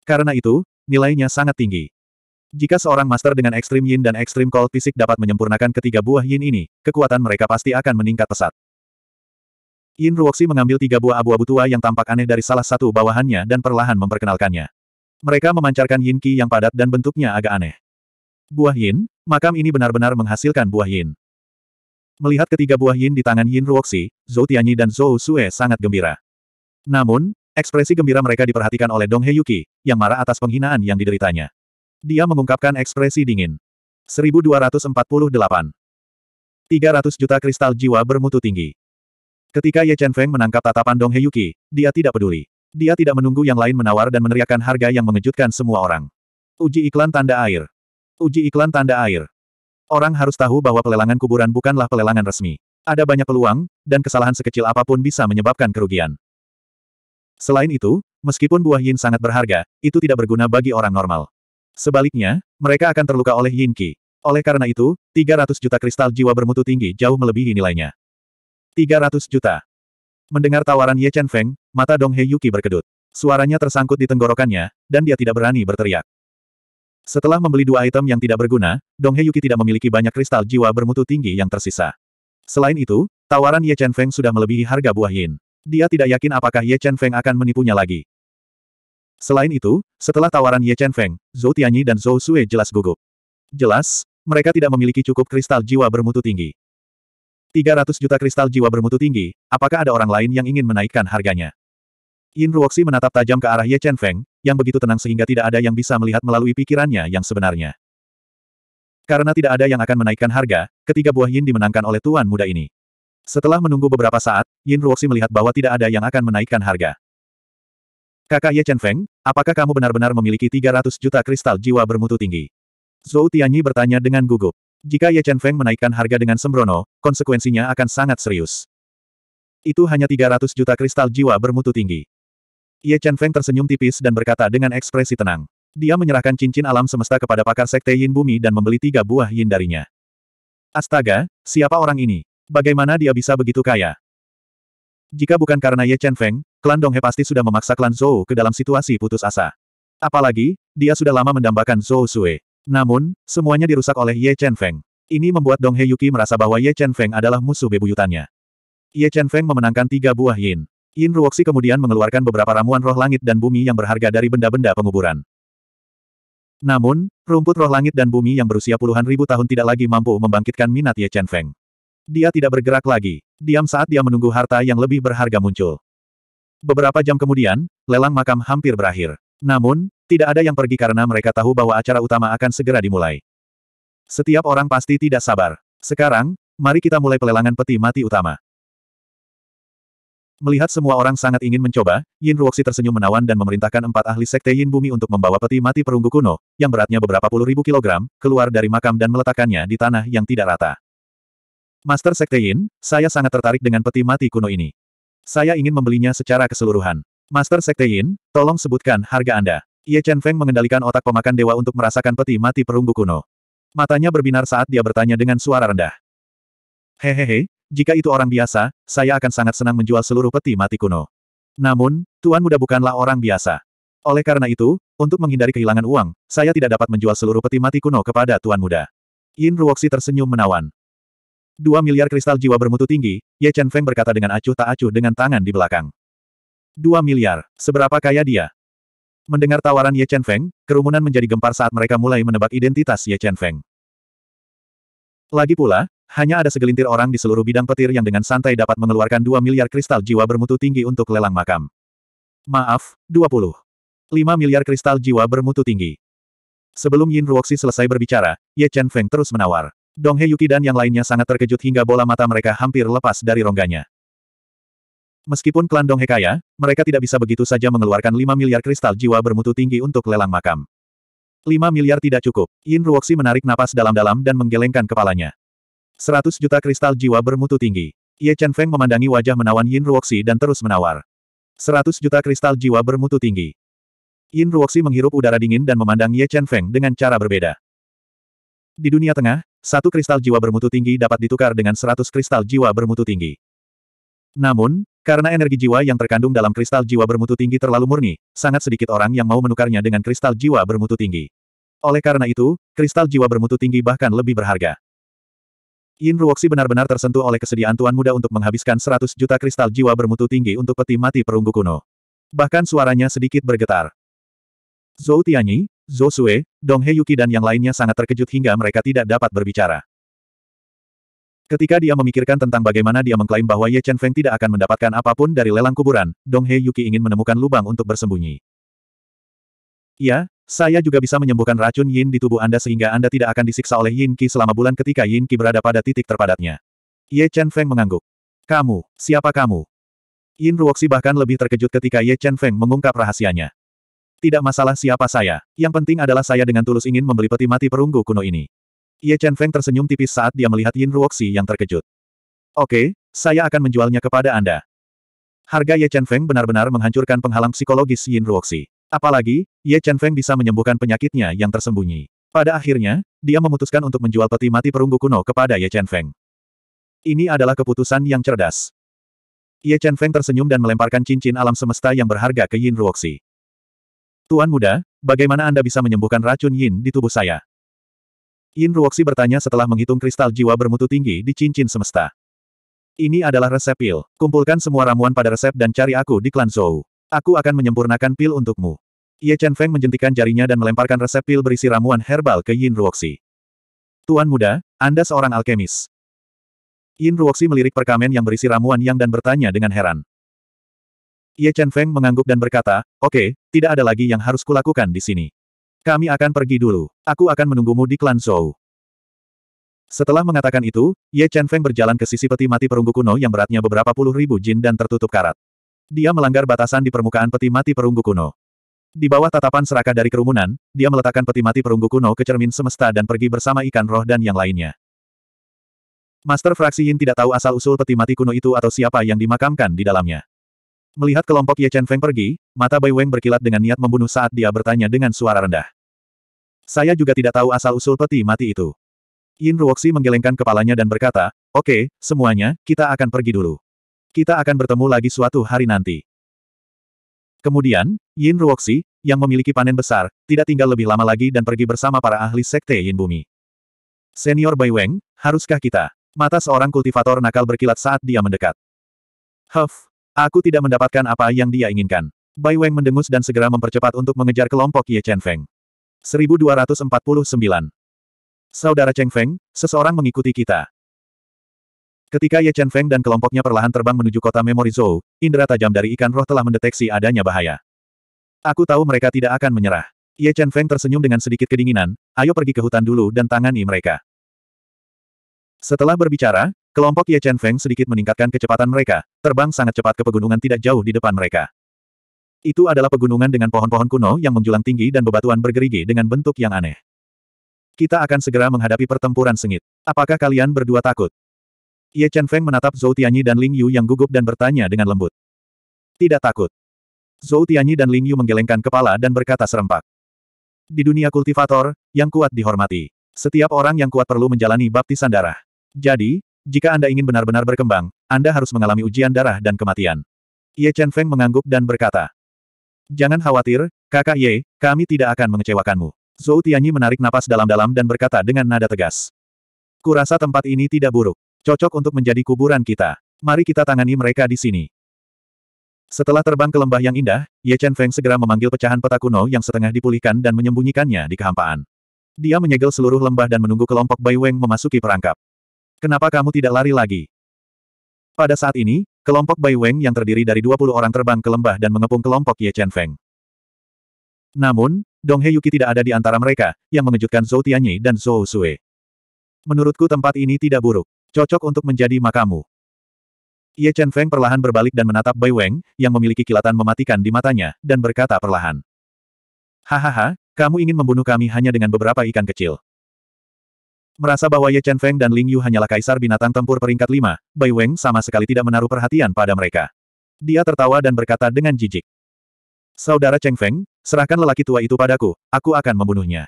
Karena itu, nilainya sangat tinggi. Jika seorang master dengan ekstrim yin dan ekstrim cold fisik dapat menyempurnakan ketiga buah yin ini, kekuatan mereka pasti akan meningkat pesat. Yin Ruoxi mengambil tiga buah abu-abu tua yang tampak aneh dari salah satu bawahannya dan perlahan memperkenalkannya. Mereka memancarkan yin ki yang padat dan bentuknya agak aneh. Buah yin, makam ini benar-benar menghasilkan buah yin. Melihat ketiga buah yin di tangan Yin Ruoxi, Zhou Tianyi dan Zhou Sue sangat gembira. Namun, ekspresi gembira mereka diperhatikan oleh Dong Heyuki, yang marah atas penghinaan yang dideritanya. Dia mengungkapkan ekspresi dingin. 1248. 300 juta kristal jiwa bermutu tinggi. Ketika Ye Chen Feng menangkap tatapan Dong Heyuki, dia tidak peduli. Dia tidak menunggu yang lain menawar dan meneriakkan harga yang mengejutkan semua orang. Uji iklan tanda air. Uji iklan tanda air. Orang harus tahu bahwa pelelangan kuburan bukanlah pelelangan resmi. Ada banyak peluang, dan kesalahan sekecil apapun bisa menyebabkan kerugian. Selain itu, meskipun buah yin sangat berharga, itu tidak berguna bagi orang normal. Sebaliknya, mereka akan terluka oleh yin qi. Oleh karena itu, 300 juta kristal jiwa bermutu tinggi jauh melebihi nilainya. 300 juta. Mendengar tawaran Ye Chen Feng, mata Dong He Yuki berkedut. Suaranya tersangkut di tenggorokannya, dan dia tidak berani berteriak. Setelah membeli dua item yang tidak berguna, Dong Heyuki tidak memiliki banyak kristal jiwa bermutu tinggi yang tersisa. Selain itu, tawaran Ye Chen Feng sudah melebihi harga buah yin. Dia tidak yakin apakah Ye Chen Feng akan menipunya lagi. Selain itu, setelah tawaran Ye Chen Feng, Zhou Tianyi dan Zhou Sue jelas gugup. Jelas, mereka tidak memiliki cukup kristal jiwa bermutu tinggi. 300 juta kristal jiwa bermutu tinggi, apakah ada orang lain yang ingin menaikkan harganya? Yin Ruoxi menatap tajam ke arah Ye Chen Feng, yang begitu tenang sehingga tidak ada yang bisa melihat melalui pikirannya yang sebenarnya. Karena tidak ada yang akan menaikkan harga, ketiga buah yin dimenangkan oleh tuan muda ini. Setelah menunggu beberapa saat, Yin Ruoxi melihat bahwa tidak ada yang akan menaikkan harga. Kakak Ye Chen Feng, apakah kamu benar-benar memiliki 300 juta kristal jiwa bermutu tinggi? Zhou Tianyi bertanya dengan gugup. Jika Ye Chen Feng menaikkan harga dengan sembrono, konsekuensinya akan sangat serius. Itu hanya 300 juta kristal jiwa bermutu tinggi. Ye Chen Feng tersenyum tipis dan berkata dengan ekspresi tenang. Dia menyerahkan cincin alam semesta kepada pakar sekte Yin Bumi dan membeli tiga buah Yin darinya. Astaga, siapa orang ini? Bagaimana dia bisa begitu kaya? Jika bukan karena Ye Chen Feng, klan Donghe pasti sudah memaksa klan Zhou ke dalam situasi putus asa. Apalagi, dia sudah lama mendambakan Zhou Sui. Namun, semuanya dirusak oleh Ye Chen Feng. Ini membuat Donghe Yuki merasa bahwa Ye Chen Feng adalah musuh bebuyutannya. Ye Chen Feng memenangkan tiga buah yin. Yin Ruoxi kemudian mengeluarkan beberapa ramuan roh langit dan bumi yang berharga dari benda-benda penguburan. Namun, rumput roh langit dan bumi yang berusia puluhan ribu tahun tidak lagi mampu membangkitkan minat Ye Chen Feng. Dia tidak bergerak lagi, diam saat dia menunggu harta yang lebih berharga muncul. Beberapa jam kemudian, lelang makam hampir berakhir. Namun, tidak ada yang pergi karena mereka tahu bahwa acara utama akan segera dimulai. Setiap orang pasti tidak sabar. Sekarang, mari kita mulai pelelangan peti mati utama. Melihat semua orang sangat ingin mencoba, Yin Ruoxi tersenyum menawan dan memerintahkan empat ahli sekte Yin Bumi untuk membawa peti mati perunggu kuno, yang beratnya beberapa puluh ribu kilogram, keluar dari makam dan meletakkannya di tanah yang tidak rata. Master Sekte Yin, saya sangat tertarik dengan peti mati kuno ini. Saya ingin membelinya secara keseluruhan. Master Sekte Yin, tolong sebutkan harga Anda. Ye Chen Feng mengendalikan otak pemakan dewa untuk merasakan peti mati perunggu kuno. Matanya berbinar saat dia bertanya dengan suara rendah. Hehehe, jika itu orang biasa, saya akan sangat senang menjual seluruh peti mati kuno. Namun, Tuan Muda bukanlah orang biasa. Oleh karena itu, untuk menghindari kehilangan uang, saya tidak dapat menjual seluruh peti mati kuno kepada Tuan Muda. Yin Ruoxi tersenyum menawan. Dua miliar kristal jiwa bermutu tinggi, Ye Chen Feng berkata dengan acuh tak acuh dengan tangan di belakang. Dua miliar, seberapa kaya dia? Mendengar tawaran Ye Chen Feng, kerumunan menjadi gempar saat mereka mulai menebak identitas Ye Chen Feng. Lagi pula, hanya ada segelintir orang di seluruh bidang petir yang dengan santai dapat mengeluarkan dua miliar kristal jiwa bermutu tinggi untuk lelang makam. Maaf, 20. 5 miliar kristal jiwa bermutu tinggi. Sebelum Yin Ruoxi selesai berbicara, Ye Chen Feng terus menawar. Dong He Yuki dan yang lainnya sangat terkejut hingga bola mata mereka hampir lepas dari rongganya. Meskipun klan Dong He kaya, mereka tidak bisa begitu saja mengeluarkan 5 miliar kristal jiwa bermutu tinggi untuk lelang makam. 5 miliar tidak cukup. Yin Ruoxi menarik napas dalam-dalam dan menggelengkan kepalanya. 100 juta kristal jiwa bermutu tinggi. Ye Chen Feng memandangi wajah menawan Yin Ruoxi dan terus menawar. 100 juta kristal jiwa bermutu tinggi. Yin Ruoxi menghirup udara dingin dan memandang Ye Chen Feng dengan cara berbeda. Di dunia tengah, satu kristal jiwa bermutu tinggi dapat ditukar dengan 100 kristal jiwa bermutu tinggi. Namun, karena energi jiwa yang terkandung dalam kristal jiwa bermutu tinggi terlalu murni, sangat sedikit orang yang mau menukarnya dengan kristal jiwa bermutu tinggi. Oleh karena itu, kristal jiwa bermutu tinggi bahkan lebih berharga. Yin Ruoxi benar-benar tersentuh oleh kesediaan Tuan Muda untuk menghabiskan 100 juta kristal jiwa bermutu tinggi untuk peti mati perunggu kuno. Bahkan suaranya sedikit bergetar. Zhou Tianyi, Zhou Sue, Dong He Yuki dan yang lainnya sangat terkejut hingga mereka tidak dapat berbicara. Ketika dia memikirkan tentang bagaimana dia mengklaim bahwa Ye Chen Feng tidak akan mendapatkan apapun dari lelang kuburan, Dong He Yuki ingin menemukan lubang untuk bersembunyi. Ya, saya juga bisa menyembuhkan racun yin di tubuh Anda sehingga Anda tidak akan disiksa oleh yin Qi selama bulan ketika yin Qi berada pada titik terpadatnya. Ye Chen Feng mengangguk. Kamu, siapa kamu? Yin Ruoxi bahkan lebih terkejut ketika Ye Chen Feng mengungkap rahasianya. Tidak masalah siapa saya, yang penting adalah saya dengan tulus ingin membeli peti mati perunggu kuno ini. Ye Chen Feng tersenyum tipis saat dia melihat Yin Ruoxi yang terkejut. Oke, saya akan menjualnya kepada Anda. Harga Ye Chen Feng benar-benar menghancurkan penghalang psikologis Yin Ruoxi. Apalagi, Ye Chen Feng bisa menyembuhkan penyakitnya yang tersembunyi. Pada akhirnya, dia memutuskan untuk menjual peti mati perunggu kuno kepada Ye Chen Feng. Ini adalah keputusan yang cerdas. Ye Chen Feng tersenyum dan melemparkan cincin alam semesta yang berharga ke Yin Ruoxi. Tuan muda, bagaimana Anda bisa menyembuhkan racun Yin di tubuh saya? Yin Ruoxi bertanya setelah menghitung kristal jiwa bermutu tinggi di cincin semesta. Ini adalah resep pil. Kumpulkan semua ramuan pada resep dan cari aku di klan Zhou. Aku akan menyempurnakan pil untukmu. Ye Chen Feng menjentikan jarinya dan melemparkan resep pil berisi ramuan herbal ke Yin Ruoxi. Tuan muda, Anda seorang alkemis. Yin Ruoxi melirik perkamen yang berisi ramuan yang dan bertanya dengan heran. Ye Chen Feng mengangguk dan berkata, Oke, okay, tidak ada lagi yang harus kulakukan di sini. Kami akan pergi dulu. Aku akan menunggumu di klan Zhou. Setelah mengatakan itu, Ye Chen Feng berjalan ke sisi peti mati perunggu kuno yang beratnya beberapa puluh ribu jin dan tertutup karat. Dia melanggar batasan di permukaan peti mati perunggu kuno. Di bawah tatapan serakah dari kerumunan, dia meletakkan peti mati perunggu kuno ke cermin semesta dan pergi bersama ikan roh dan yang lainnya. Master Fraksi Yin tidak tahu asal-usul peti mati kuno itu atau siapa yang dimakamkan di dalamnya. Melihat kelompok Ye Chen Feng pergi, mata Bai Weng berkilat dengan niat membunuh saat dia bertanya dengan suara rendah. Saya juga tidak tahu asal-usul peti mati itu. Yin Ruoxi menggelengkan kepalanya dan berkata, Oke, okay, semuanya, kita akan pergi dulu. Kita akan bertemu lagi suatu hari nanti. Kemudian, Yin Ruoxi, yang memiliki panen besar, tidak tinggal lebih lama lagi dan pergi bersama para ahli sekte Yin Bumi. Senior Bai Weng, haruskah kita? Mata seorang kultivator nakal berkilat saat dia mendekat. Huff, Aku tidak mendapatkan apa yang dia inginkan. Bai Wang mendengus dan segera mempercepat untuk mengejar kelompok Ye Chen Feng. 1249 Saudara Cheng Feng, seseorang mengikuti kita. Ketika Ye Chen Feng dan kelompoknya perlahan terbang menuju kota Memory Zhou, indera tajam dari ikan roh telah mendeteksi adanya bahaya. Aku tahu mereka tidak akan menyerah. Ye Chen Feng tersenyum dengan sedikit kedinginan, ayo pergi ke hutan dulu dan tangani mereka. Setelah berbicara, Kelompok Ye Chen Feng sedikit meningkatkan kecepatan mereka, terbang sangat cepat ke pegunungan tidak jauh di depan mereka. Itu adalah pegunungan dengan pohon-pohon kuno yang menjulang tinggi dan bebatuan bergerigi dengan bentuk yang aneh. Kita akan segera menghadapi pertempuran sengit. Apakah kalian berdua takut? Ye Chen Feng menatap Zhou Tianyi dan Ling Yu yang gugup dan bertanya dengan lembut. Tidak takut. Zhou Tianyi dan Ling Yu menggelengkan kepala dan berkata serempak. Di dunia kultivator, yang kuat dihormati. Setiap orang yang kuat perlu menjalani baptisan darah. Jadi, jika Anda ingin benar-benar berkembang, Anda harus mengalami ujian darah dan kematian. Ye Chen Feng mengangguk dan berkata, Jangan khawatir, kakak Ye, kami tidak akan mengecewakanmu. Zhou Tianyi menarik napas dalam-dalam dan berkata dengan nada tegas. Kurasa tempat ini tidak buruk. Cocok untuk menjadi kuburan kita. Mari kita tangani mereka di sini. Setelah terbang ke lembah yang indah, Ye Chen Feng segera memanggil pecahan peta kuno yang setengah dipulihkan dan menyembunyikannya di kehampaan. Dia menyegel seluruh lembah dan menunggu kelompok Bai Weng memasuki perangkap. Kenapa kamu tidak lari lagi? Pada saat ini, kelompok Bai Weng yang terdiri dari 20 orang terbang ke lembah dan mengepung kelompok Ye Chen Feng. Namun, Dong He Yuki tidak ada di antara mereka, yang mengejutkan Zhou Tianyi dan Zhou Sui. Menurutku tempat ini tidak buruk. Cocok untuk menjadi makamu. Ye Chen Feng perlahan berbalik dan menatap Bai Weng, yang memiliki kilatan mematikan di matanya, dan berkata perlahan. Hahaha, kamu ingin membunuh kami hanya dengan beberapa ikan kecil. Merasa bahwa Ye Chen Feng dan Ling Yu hanyalah kaisar binatang tempur peringkat lima, Bai Weng sama sekali tidak menaruh perhatian pada mereka. Dia tertawa dan berkata dengan jijik. Saudara Cheng Feng, serahkan lelaki tua itu padaku, aku akan membunuhnya.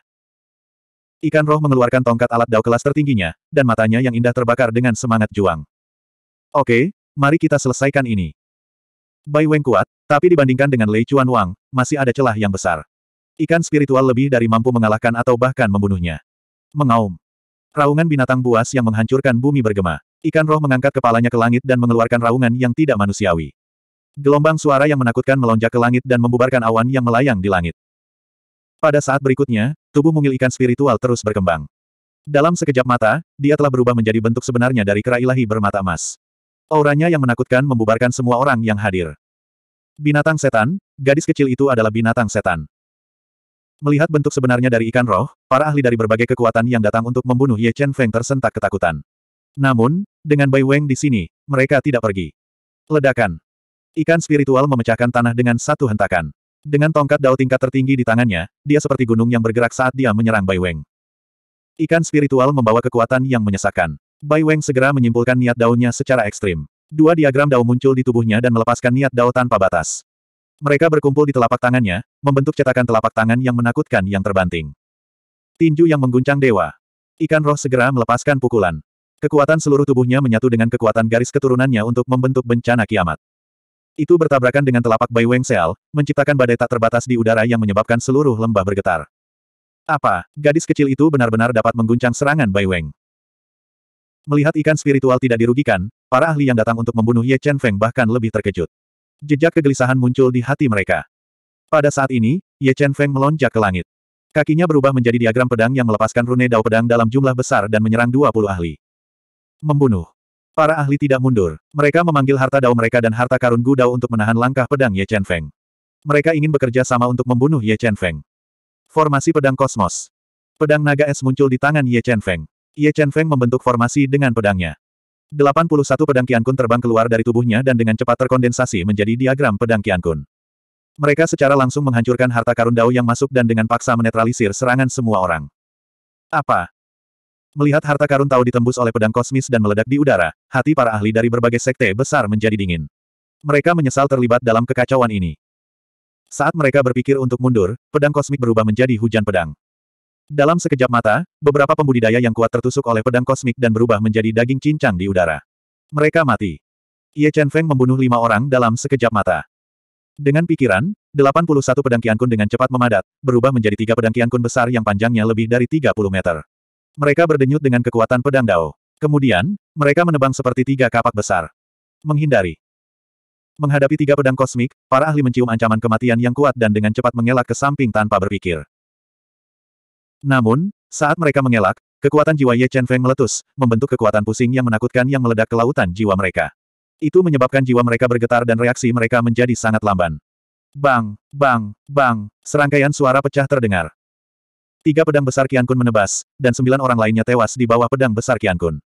Ikan roh mengeluarkan tongkat alat dao kelas tertingginya, dan matanya yang indah terbakar dengan semangat juang. Oke, mari kita selesaikan ini. Bai Weng kuat, tapi dibandingkan dengan Lei Chuan Wang, masih ada celah yang besar. Ikan spiritual lebih dari mampu mengalahkan atau bahkan membunuhnya. Mengaum. Raungan binatang buas yang menghancurkan bumi bergema. Ikan roh mengangkat kepalanya ke langit dan mengeluarkan raungan yang tidak manusiawi. Gelombang suara yang menakutkan melonjak ke langit dan membubarkan awan yang melayang di langit. Pada saat berikutnya, tubuh mungil ikan spiritual terus berkembang. Dalam sekejap mata, dia telah berubah menjadi bentuk sebenarnya dari kera ilahi bermata emas. Auranya yang menakutkan membubarkan semua orang yang hadir. Binatang setan, gadis kecil itu adalah binatang setan. Melihat bentuk sebenarnya dari ikan roh, para ahli dari berbagai kekuatan yang datang untuk membunuh Ye Chen Feng tersentak ketakutan. Namun, dengan Bai Wang di sini, mereka tidak pergi. Ledakan. Ikan spiritual memecahkan tanah dengan satu hentakan. Dengan tongkat dao tingkat tertinggi di tangannya, dia seperti gunung yang bergerak saat dia menyerang Bai Wang. Ikan spiritual membawa kekuatan yang menyesakkan. Bai Wang segera menyimpulkan niat daunnya secara ekstrim. Dua diagram dao muncul di tubuhnya dan melepaskan niat dao tanpa batas. Mereka berkumpul di telapak tangannya, membentuk cetakan telapak tangan yang menakutkan yang terbanting. Tinju yang mengguncang dewa. Ikan roh segera melepaskan pukulan. Kekuatan seluruh tubuhnya menyatu dengan kekuatan garis keturunannya untuk membentuk bencana kiamat. Itu bertabrakan dengan telapak Bai Weng Seal, menciptakan badai tak terbatas di udara yang menyebabkan seluruh lembah bergetar. Apa, gadis kecil itu benar-benar dapat mengguncang serangan Bai Weng? Melihat ikan spiritual tidak dirugikan, para ahli yang datang untuk membunuh Ye Chen Feng bahkan lebih terkejut. Jejak kegelisahan muncul di hati mereka. Pada saat ini, Ye Chen Feng melonjak ke langit. Kakinya berubah menjadi diagram pedang yang melepaskan rune dao pedang dalam jumlah besar dan menyerang 20 ahli. Membunuh. Para ahli tidak mundur. Mereka memanggil harta dao mereka dan harta karun Gu Dao untuk menahan langkah pedang Ye Chen Feng. Mereka ingin bekerja sama untuk membunuh Ye Chen Feng. Formasi pedang kosmos. Pedang naga es muncul di tangan Ye Chen Feng. Ye Chen Feng membentuk formasi dengan pedangnya. 81 pedang Kun terbang keluar dari tubuhnya dan dengan cepat terkondensasi menjadi diagram pedang Kun. Mereka secara langsung menghancurkan harta karun Dao yang masuk dan dengan paksa menetralisir serangan semua orang. Apa? Melihat harta karun Tao ditembus oleh pedang kosmis dan meledak di udara, hati para ahli dari berbagai sekte besar menjadi dingin. Mereka menyesal terlibat dalam kekacauan ini. Saat mereka berpikir untuk mundur, pedang kosmik berubah menjadi hujan pedang. Dalam sekejap mata, beberapa pembudidaya yang kuat tertusuk oleh pedang kosmik dan berubah menjadi daging cincang di udara. Mereka mati. Ye Chen Feng membunuh lima orang dalam sekejap mata. Dengan pikiran, 81 pedang Kun dengan cepat memadat, berubah menjadi tiga pedang Kun besar yang panjangnya lebih dari 30 meter. Mereka berdenyut dengan kekuatan pedang Dao. Kemudian, mereka menebang seperti tiga kapak besar. Menghindari. Menghadapi tiga pedang kosmik, para ahli mencium ancaman kematian yang kuat dan dengan cepat mengelak ke samping tanpa berpikir. Namun, saat mereka mengelak, kekuatan jiwa Ye Chen Feng meletus, membentuk kekuatan pusing yang menakutkan yang meledak ke lautan jiwa mereka. Itu menyebabkan jiwa mereka bergetar dan reaksi mereka menjadi sangat lamban. Bang, bang, bang, serangkaian suara pecah terdengar. Tiga pedang besar Qian Kun menebas, dan sembilan orang lainnya tewas di bawah pedang besar Qian Kun.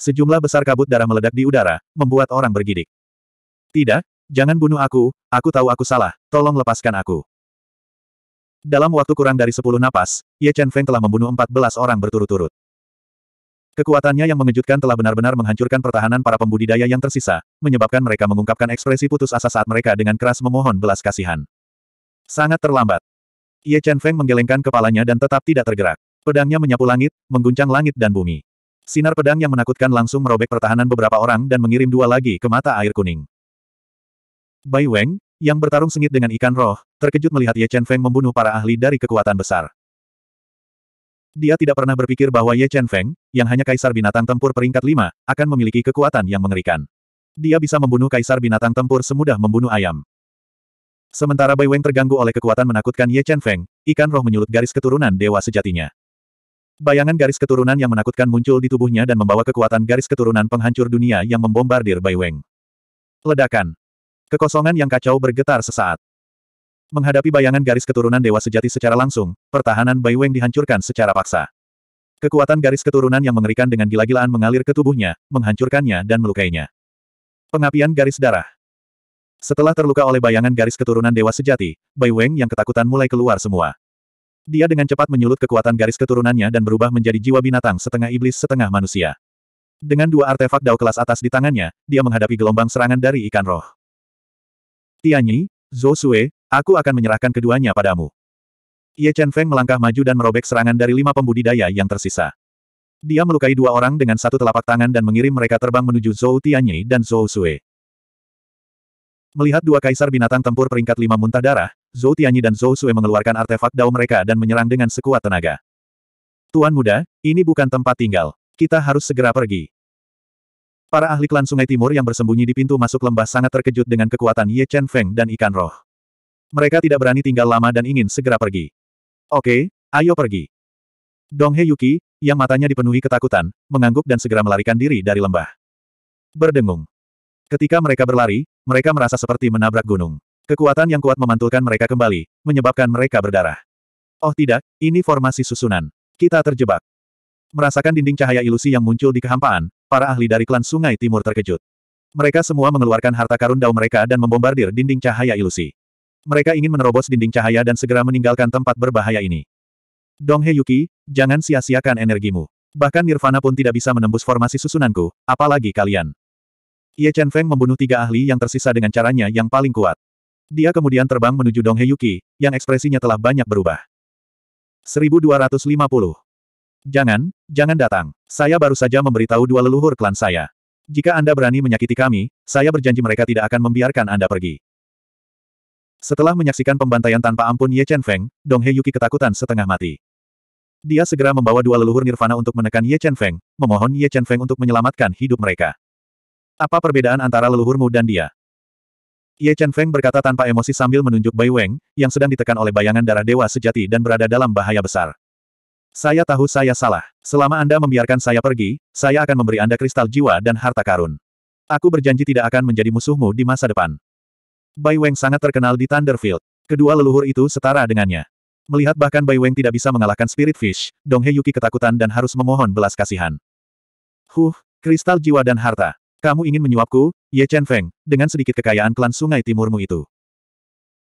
Sejumlah besar kabut darah meledak di udara, membuat orang bergidik. Tidak, jangan bunuh aku, aku tahu aku salah, tolong lepaskan aku. Dalam waktu kurang dari 10 napas, Ye Chen Feng telah membunuh 14 orang berturut-turut. Kekuatannya yang mengejutkan telah benar-benar menghancurkan pertahanan para pembudidaya yang tersisa, menyebabkan mereka mengungkapkan ekspresi putus asa saat mereka dengan keras memohon belas kasihan. Sangat terlambat. Ye Chen Feng menggelengkan kepalanya dan tetap tidak tergerak. Pedangnya menyapu langit, mengguncang langit dan bumi. Sinar pedang yang menakutkan langsung merobek pertahanan beberapa orang dan mengirim dua lagi ke mata air kuning. Bai Weng, yang bertarung sengit dengan ikan roh, terkejut melihat Ye Chen Feng membunuh para ahli dari kekuatan besar. Dia tidak pernah berpikir bahwa Ye Chen Feng, yang hanya kaisar binatang tempur peringkat lima, akan memiliki kekuatan yang mengerikan. Dia bisa membunuh kaisar binatang tempur semudah membunuh ayam. Sementara Bai Weng terganggu oleh kekuatan menakutkan Ye Chen Feng, ikan roh menyulut garis keturunan dewa sejatinya. Bayangan garis keturunan yang menakutkan muncul di tubuhnya dan membawa kekuatan garis keturunan penghancur dunia yang membombardir Bai Weng. Ledakan. Kekosongan yang kacau bergetar sesaat. Menghadapi bayangan garis keturunan dewa sejati secara langsung, pertahanan Bai Weng dihancurkan secara paksa. Kekuatan garis keturunan yang mengerikan dengan gila-gilaan mengalir ke tubuhnya, menghancurkannya dan melukainya. Pengapian garis darah. Setelah terluka oleh bayangan garis keturunan dewa sejati, Bai Weng yang ketakutan mulai keluar semua. Dia dengan cepat menyulut kekuatan garis keturunannya dan berubah menjadi jiwa binatang setengah iblis setengah manusia. Dengan dua artefak dao kelas atas di tangannya, dia menghadapi gelombang serangan dari ikan roh. Tianyi, Zhou aku akan menyerahkan keduanya padamu. Ye Chen Feng melangkah maju dan merobek serangan dari lima pembudidaya yang tersisa. Dia melukai dua orang dengan satu telapak tangan dan mengirim mereka terbang menuju Zhou Tianyi dan Zhou Sui. Melihat dua kaisar binatang tempur peringkat lima muntah darah, Zhou Tianyi dan Zhou Sui mengeluarkan artefak dao mereka dan menyerang dengan sekuat tenaga. Tuan muda, ini bukan tempat tinggal. Kita harus segera pergi. Para ahli klan Sungai Timur yang bersembunyi di pintu masuk lembah sangat terkejut dengan kekuatan Ye Chen Feng dan ikan roh. Mereka tidak berani tinggal lama dan ingin segera pergi. Oke, ayo pergi. Dong He Yuki, yang matanya dipenuhi ketakutan, mengangguk dan segera melarikan diri dari lembah. Berdengung. Ketika mereka berlari, mereka merasa seperti menabrak gunung. Kekuatan yang kuat memantulkan mereka kembali, menyebabkan mereka berdarah. Oh tidak, ini formasi susunan. Kita terjebak. Merasakan dinding cahaya ilusi yang muncul di kehampaan, Para ahli dari klan Sungai Timur terkejut. Mereka semua mengeluarkan harta karun dao mereka dan membombardir dinding cahaya ilusi. Mereka ingin menerobos dinding cahaya dan segera meninggalkan tempat berbahaya ini. Dong He Yuki, jangan sia-siakan energimu. Bahkan Nirvana pun tidak bisa menembus formasi susunanku, apalagi kalian. Ye Chen Feng membunuh tiga ahli yang tersisa dengan caranya yang paling kuat. Dia kemudian terbang menuju Dong He Yuki, yang ekspresinya telah banyak berubah. 1250 Jangan, jangan datang. Saya baru saja memberitahu dua leluhur klan saya. Jika Anda berani menyakiti kami, saya berjanji mereka tidak akan membiarkan Anda pergi. Setelah menyaksikan pembantaian tanpa ampun Ye Chen Feng, Dong He Yuki ketakutan setengah mati. Dia segera membawa dua leluhur nirvana untuk menekan Ye Chen Feng, memohon Ye Chen Feng untuk menyelamatkan hidup mereka. Apa perbedaan antara leluhurmu dan dia? Ye Chen Feng berkata tanpa emosi sambil menunjuk Bai Weng, yang sedang ditekan oleh bayangan darah dewa sejati dan berada dalam bahaya besar. Saya tahu saya salah. Selama Anda membiarkan saya pergi, saya akan memberi Anda kristal jiwa dan harta karun. Aku berjanji tidak akan menjadi musuhmu di masa depan. Bai Weng sangat terkenal di Thunderfield. Kedua leluhur itu setara dengannya. Melihat bahkan Bai Weng tidak bisa mengalahkan Spirit Fish, Dong He Yuki ketakutan dan harus memohon belas kasihan. Huh, kristal jiwa dan harta. Kamu ingin menyuapku, Ye Chen Feng, dengan sedikit kekayaan klan sungai timurmu itu.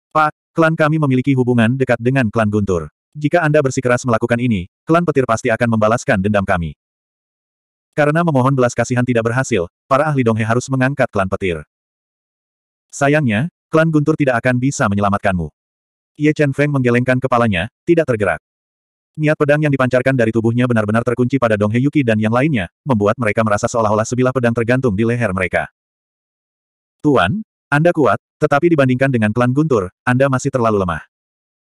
Pak, klan kami memiliki hubungan dekat dengan klan Guntur. Jika Anda bersikeras melakukan ini, klan petir pasti akan membalaskan dendam kami. Karena memohon belas kasihan tidak berhasil, para ahli Donghe harus mengangkat klan petir. Sayangnya, klan Guntur tidak akan bisa menyelamatkanmu. Ye Chen Feng menggelengkan kepalanya, tidak tergerak. Niat pedang yang dipancarkan dari tubuhnya benar-benar terkunci pada Donghe Yuki dan yang lainnya, membuat mereka merasa seolah-olah sebilah pedang tergantung di leher mereka. Tuan, Anda kuat, tetapi dibandingkan dengan klan Guntur, Anda masih terlalu lemah.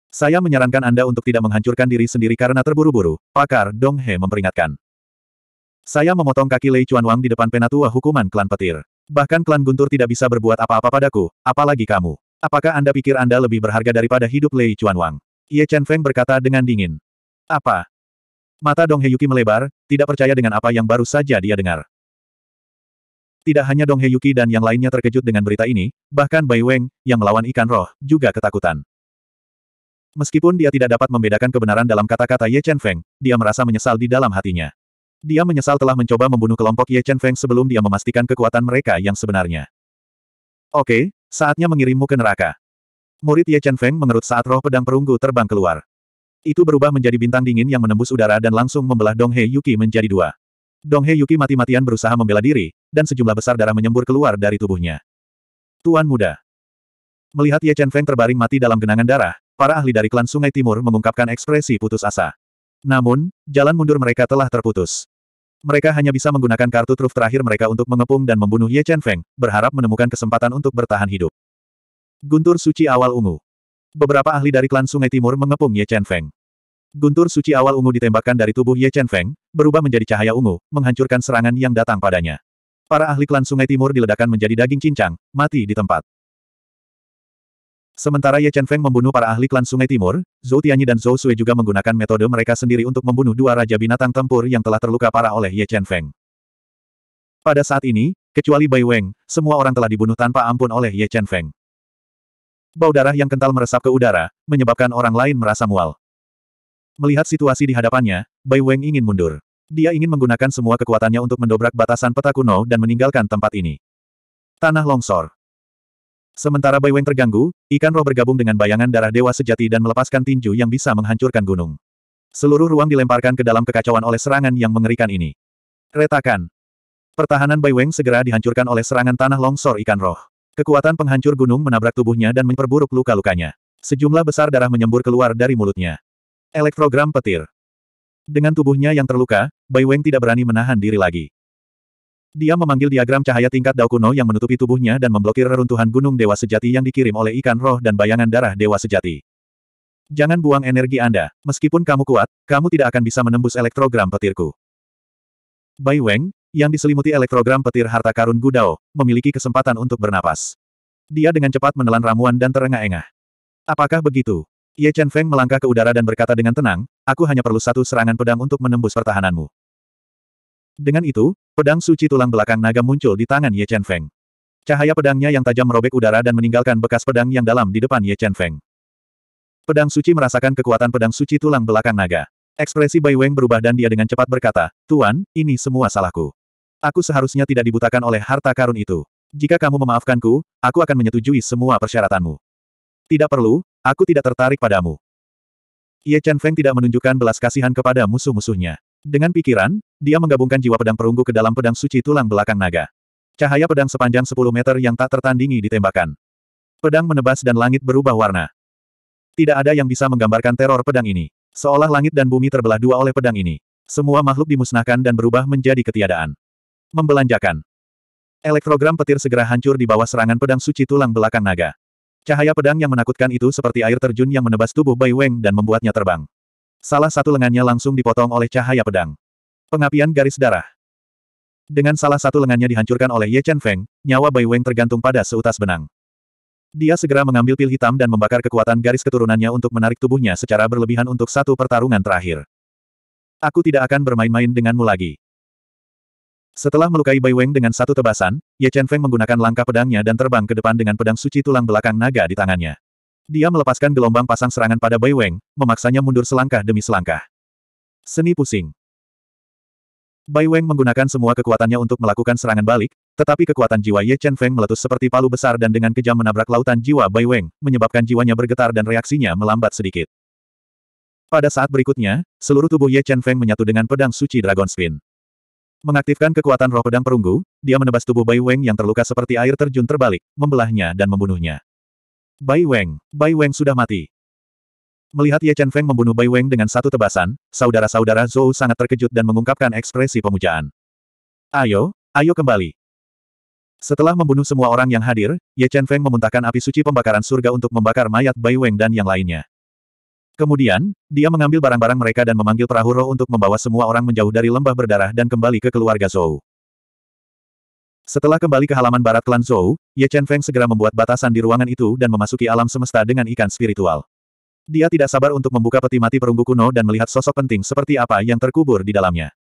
Saya menyarankan Anda untuk tidak menghancurkan diri sendiri karena terburu-buru, pakar Dong He memperingatkan. Saya memotong kaki Lei Chuan Wang di depan penatua hukuman klan petir. Bahkan klan Guntur tidak bisa berbuat apa-apa padaku, apalagi kamu. Apakah Anda pikir Anda lebih berharga daripada hidup Lei Chuan Wang? Ye Chen Feng berkata dengan dingin. Apa? Mata Dong He Yuki melebar, tidak percaya dengan apa yang baru saja dia dengar. Tidak hanya Dong He Yuki dan yang lainnya terkejut dengan berita ini, bahkan Bai Weng, yang melawan ikan roh, juga ketakutan. Meskipun dia tidak dapat membedakan kebenaran dalam kata-kata Ye Chen Feng, dia merasa menyesal di dalam hatinya. Dia menyesal telah mencoba membunuh kelompok Ye Chen Feng sebelum dia memastikan kekuatan mereka yang sebenarnya. Oke, saatnya mengirimmu ke neraka. Murid Ye Chen Feng mengerut saat roh pedang perunggu terbang keluar. Itu berubah menjadi bintang dingin yang menembus udara dan langsung membelah Dong He Yuki menjadi dua. Dong He Yuki mati-matian berusaha membela diri, dan sejumlah besar darah menyembur keluar dari tubuhnya. Tuan muda, Melihat Ye Chen Feng terbaring mati dalam genangan darah, para ahli dari klan Sungai Timur mengungkapkan ekspresi putus asa. Namun, jalan mundur mereka telah terputus. Mereka hanya bisa menggunakan kartu truf terakhir mereka untuk mengepung dan membunuh Ye Chen Feng, berharap menemukan kesempatan untuk bertahan hidup. Guntur Suci Awal Ungu Beberapa ahli dari klan Sungai Timur mengepung Ye Chen Feng. Guntur suci awal ungu ditembakkan dari tubuh Ye Chen Feng, berubah menjadi cahaya ungu, menghancurkan serangan yang datang padanya. Para ahli klan Sungai Timur diledakkan menjadi daging cincang, mati di tempat. Sementara Ye Chen Feng membunuh para ahli klan Sungai Timur, Zhou Tianyi dan Zhou Sui juga menggunakan metode mereka sendiri untuk membunuh dua raja binatang tempur yang telah terluka parah oleh Ye Chen Feng. Pada saat ini, kecuali Bai Weng, semua orang telah dibunuh tanpa ampun oleh Ye Chen Feng. Bau darah yang kental meresap ke udara, menyebabkan orang lain merasa mual. Melihat situasi di hadapannya, Bai Weng ingin mundur. Dia ingin menggunakan semua kekuatannya untuk mendobrak batasan peta kuno dan meninggalkan tempat ini. Tanah longsor. Sementara Bai Weng terganggu, ikan roh bergabung dengan bayangan darah dewa sejati dan melepaskan tinju yang bisa menghancurkan gunung. Seluruh ruang dilemparkan ke dalam kekacauan oleh serangan yang mengerikan ini. Retakan. Pertahanan Bai Weng segera dihancurkan oleh serangan tanah longsor ikan roh. Kekuatan penghancur gunung menabrak tubuhnya dan memperburuk luka-lukanya. Sejumlah besar darah menyembur keluar dari mulutnya. Elektrogram petir. Dengan tubuhnya yang terluka, Bai Weng tidak berani menahan diri lagi. Dia memanggil diagram cahaya tingkat Dao kuno yang menutupi tubuhnya dan memblokir reruntuhan gunung dewa sejati yang dikirim oleh ikan roh dan bayangan darah dewa sejati. Jangan buang energi Anda. Meskipun kamu kuat, kamu tidak akan bisa menembus elektrogram petirku. Bai Weng, yang diselimuti elektrogram petir harta karun Gudao, memiliki kesempatan untuk bernapas. Dia dengan cepat menelan ramuan dan terengah-engah. Apakah begitu? Ye Chen Feng melangkah ke udara dan berkata dengan tenang, aku hanya perlu satu serangan pedang untuk menembus pertahananmu. Dengan itu, pedang suci tulang belakang naga muncul di tangan Ye Chen Feng. Cahaya pedangnya yang tajam merobek udara dan meninggalkan bekas pedang yang dalam di depan Ye Chen Feng. Pedang suci merasakan kekuatan pedang suci tulang belakang naga. Ekspresi Bai Weng berubah dan dia dengan cepat berkata, Tuan, ini semua salahku. Aku seharusnya tidak dibutakan oleh harta karun itu. Jika kamu memaafkanku, aku akan menyetujui semua persyaratanmu. Tidak perlu, aku tidak tertarik padamu. Ye Chen Feng tidak menunjukkan belas kasihan kepada musuh-musuhnya. Dengan pikiran, dia menggabungkan jiwa pedang perunggu ke dalam pedang suci tulang belakang naga. Cahaya pedang sepanjang 10 meter yang tak tertandingi ditembakkan. Pedang menebas dan langit berubah warna. Tidak ada yang bisa menggambarkan teror pedang ini. Seolah langit dan bumi terbelah dua oleh pedang ini. Semua makhluk dimusnahkan dan berubah menjadi ketiadaan. Membelanjakan. Elektrogram petir segera hancur di bawah serangan pedang suci tulang belakang naga. Cahaya pedang yang menakutkan itu seperti air terjun yang menebas tubuh Bai Weng dan membuatnya terbang. Salah satu lengannya langsung dipotong oleh cahaya pedang. Pengapian garis darah. Dengan salah satu lengannya dihancurkan oleh Ye Chen Feng, nyawa Bai Weng tergantung pada seutas benang. Dia segera mengambil pil hitam dan membakar kekuatan garis keturunannya untuk menarik tubuhnya secara berlebihan untuk satu pertarungan terakhir. Aku tidak akan bermain-main denganmu lagi. Setelah melukai Bai Weng dengan satu tebasan, Ye Chen Feng menggunakan langkah pedangnya dan terbang ke depan dengan pedang suci tulang belakang naga di tangannya. Dia melepaskan gelombang pasang serangan pada Bai Weng, memaksanya mundur selangkah demi selangkah. Seni pusing. Bai Weng menggunakan semua kekuatannya untuk melakukan serangan balik, tetapi kekuatan jiwa Ye Chen Feng meletus seperti palu besar dan dengan kejam menabrak lautan jiwa Bai Weng, menyebabkan jiwanya bergetar dan reaksinya melambat sedikit. Pada saat berikutnya, seluruh tubuh Ye Chen Feng menyatu dengan pedang suci Dragon Spin. Mengaktifkan kekuatan roh pedang perunggu, dia menebas tubuh Bai Weng yang terluka seperti air terjun terbalik, membelahnya dan membunuhnya. Bai Weng, Bai Weng sudah mati. Melihat Ye Chen Feng membunuh Bai Weng dengan satu tebasan, saudara-saudara Zhou sangat terkejut dan mengungkapkan ekspresi pemujaan. Ayo, ayo kembali. Setelah membunuh semua orang yang hadir, Ye Chen Feng memuntahkan api suci pembakaran surga untuk membakar mayat Bai Weng dan yang lainnya. Kemudian, dia mengambil barang-barang mereka dan memanggil perahu roh untuk membawa semua orang menjauh dari lembah berdarah dan kembali ke keluarga Zhou. Setelah kembali ke halaman barat klan Zhou, Ye Chen Feng segera membuat batasan di ruangan itu dan memasuki alam semesta dengan ikan spiritual. Dia tidak sabar untuk membuka peti mati perunggu kuno dan melihat sosok penting seperti apa yang terkubur di dalamnya.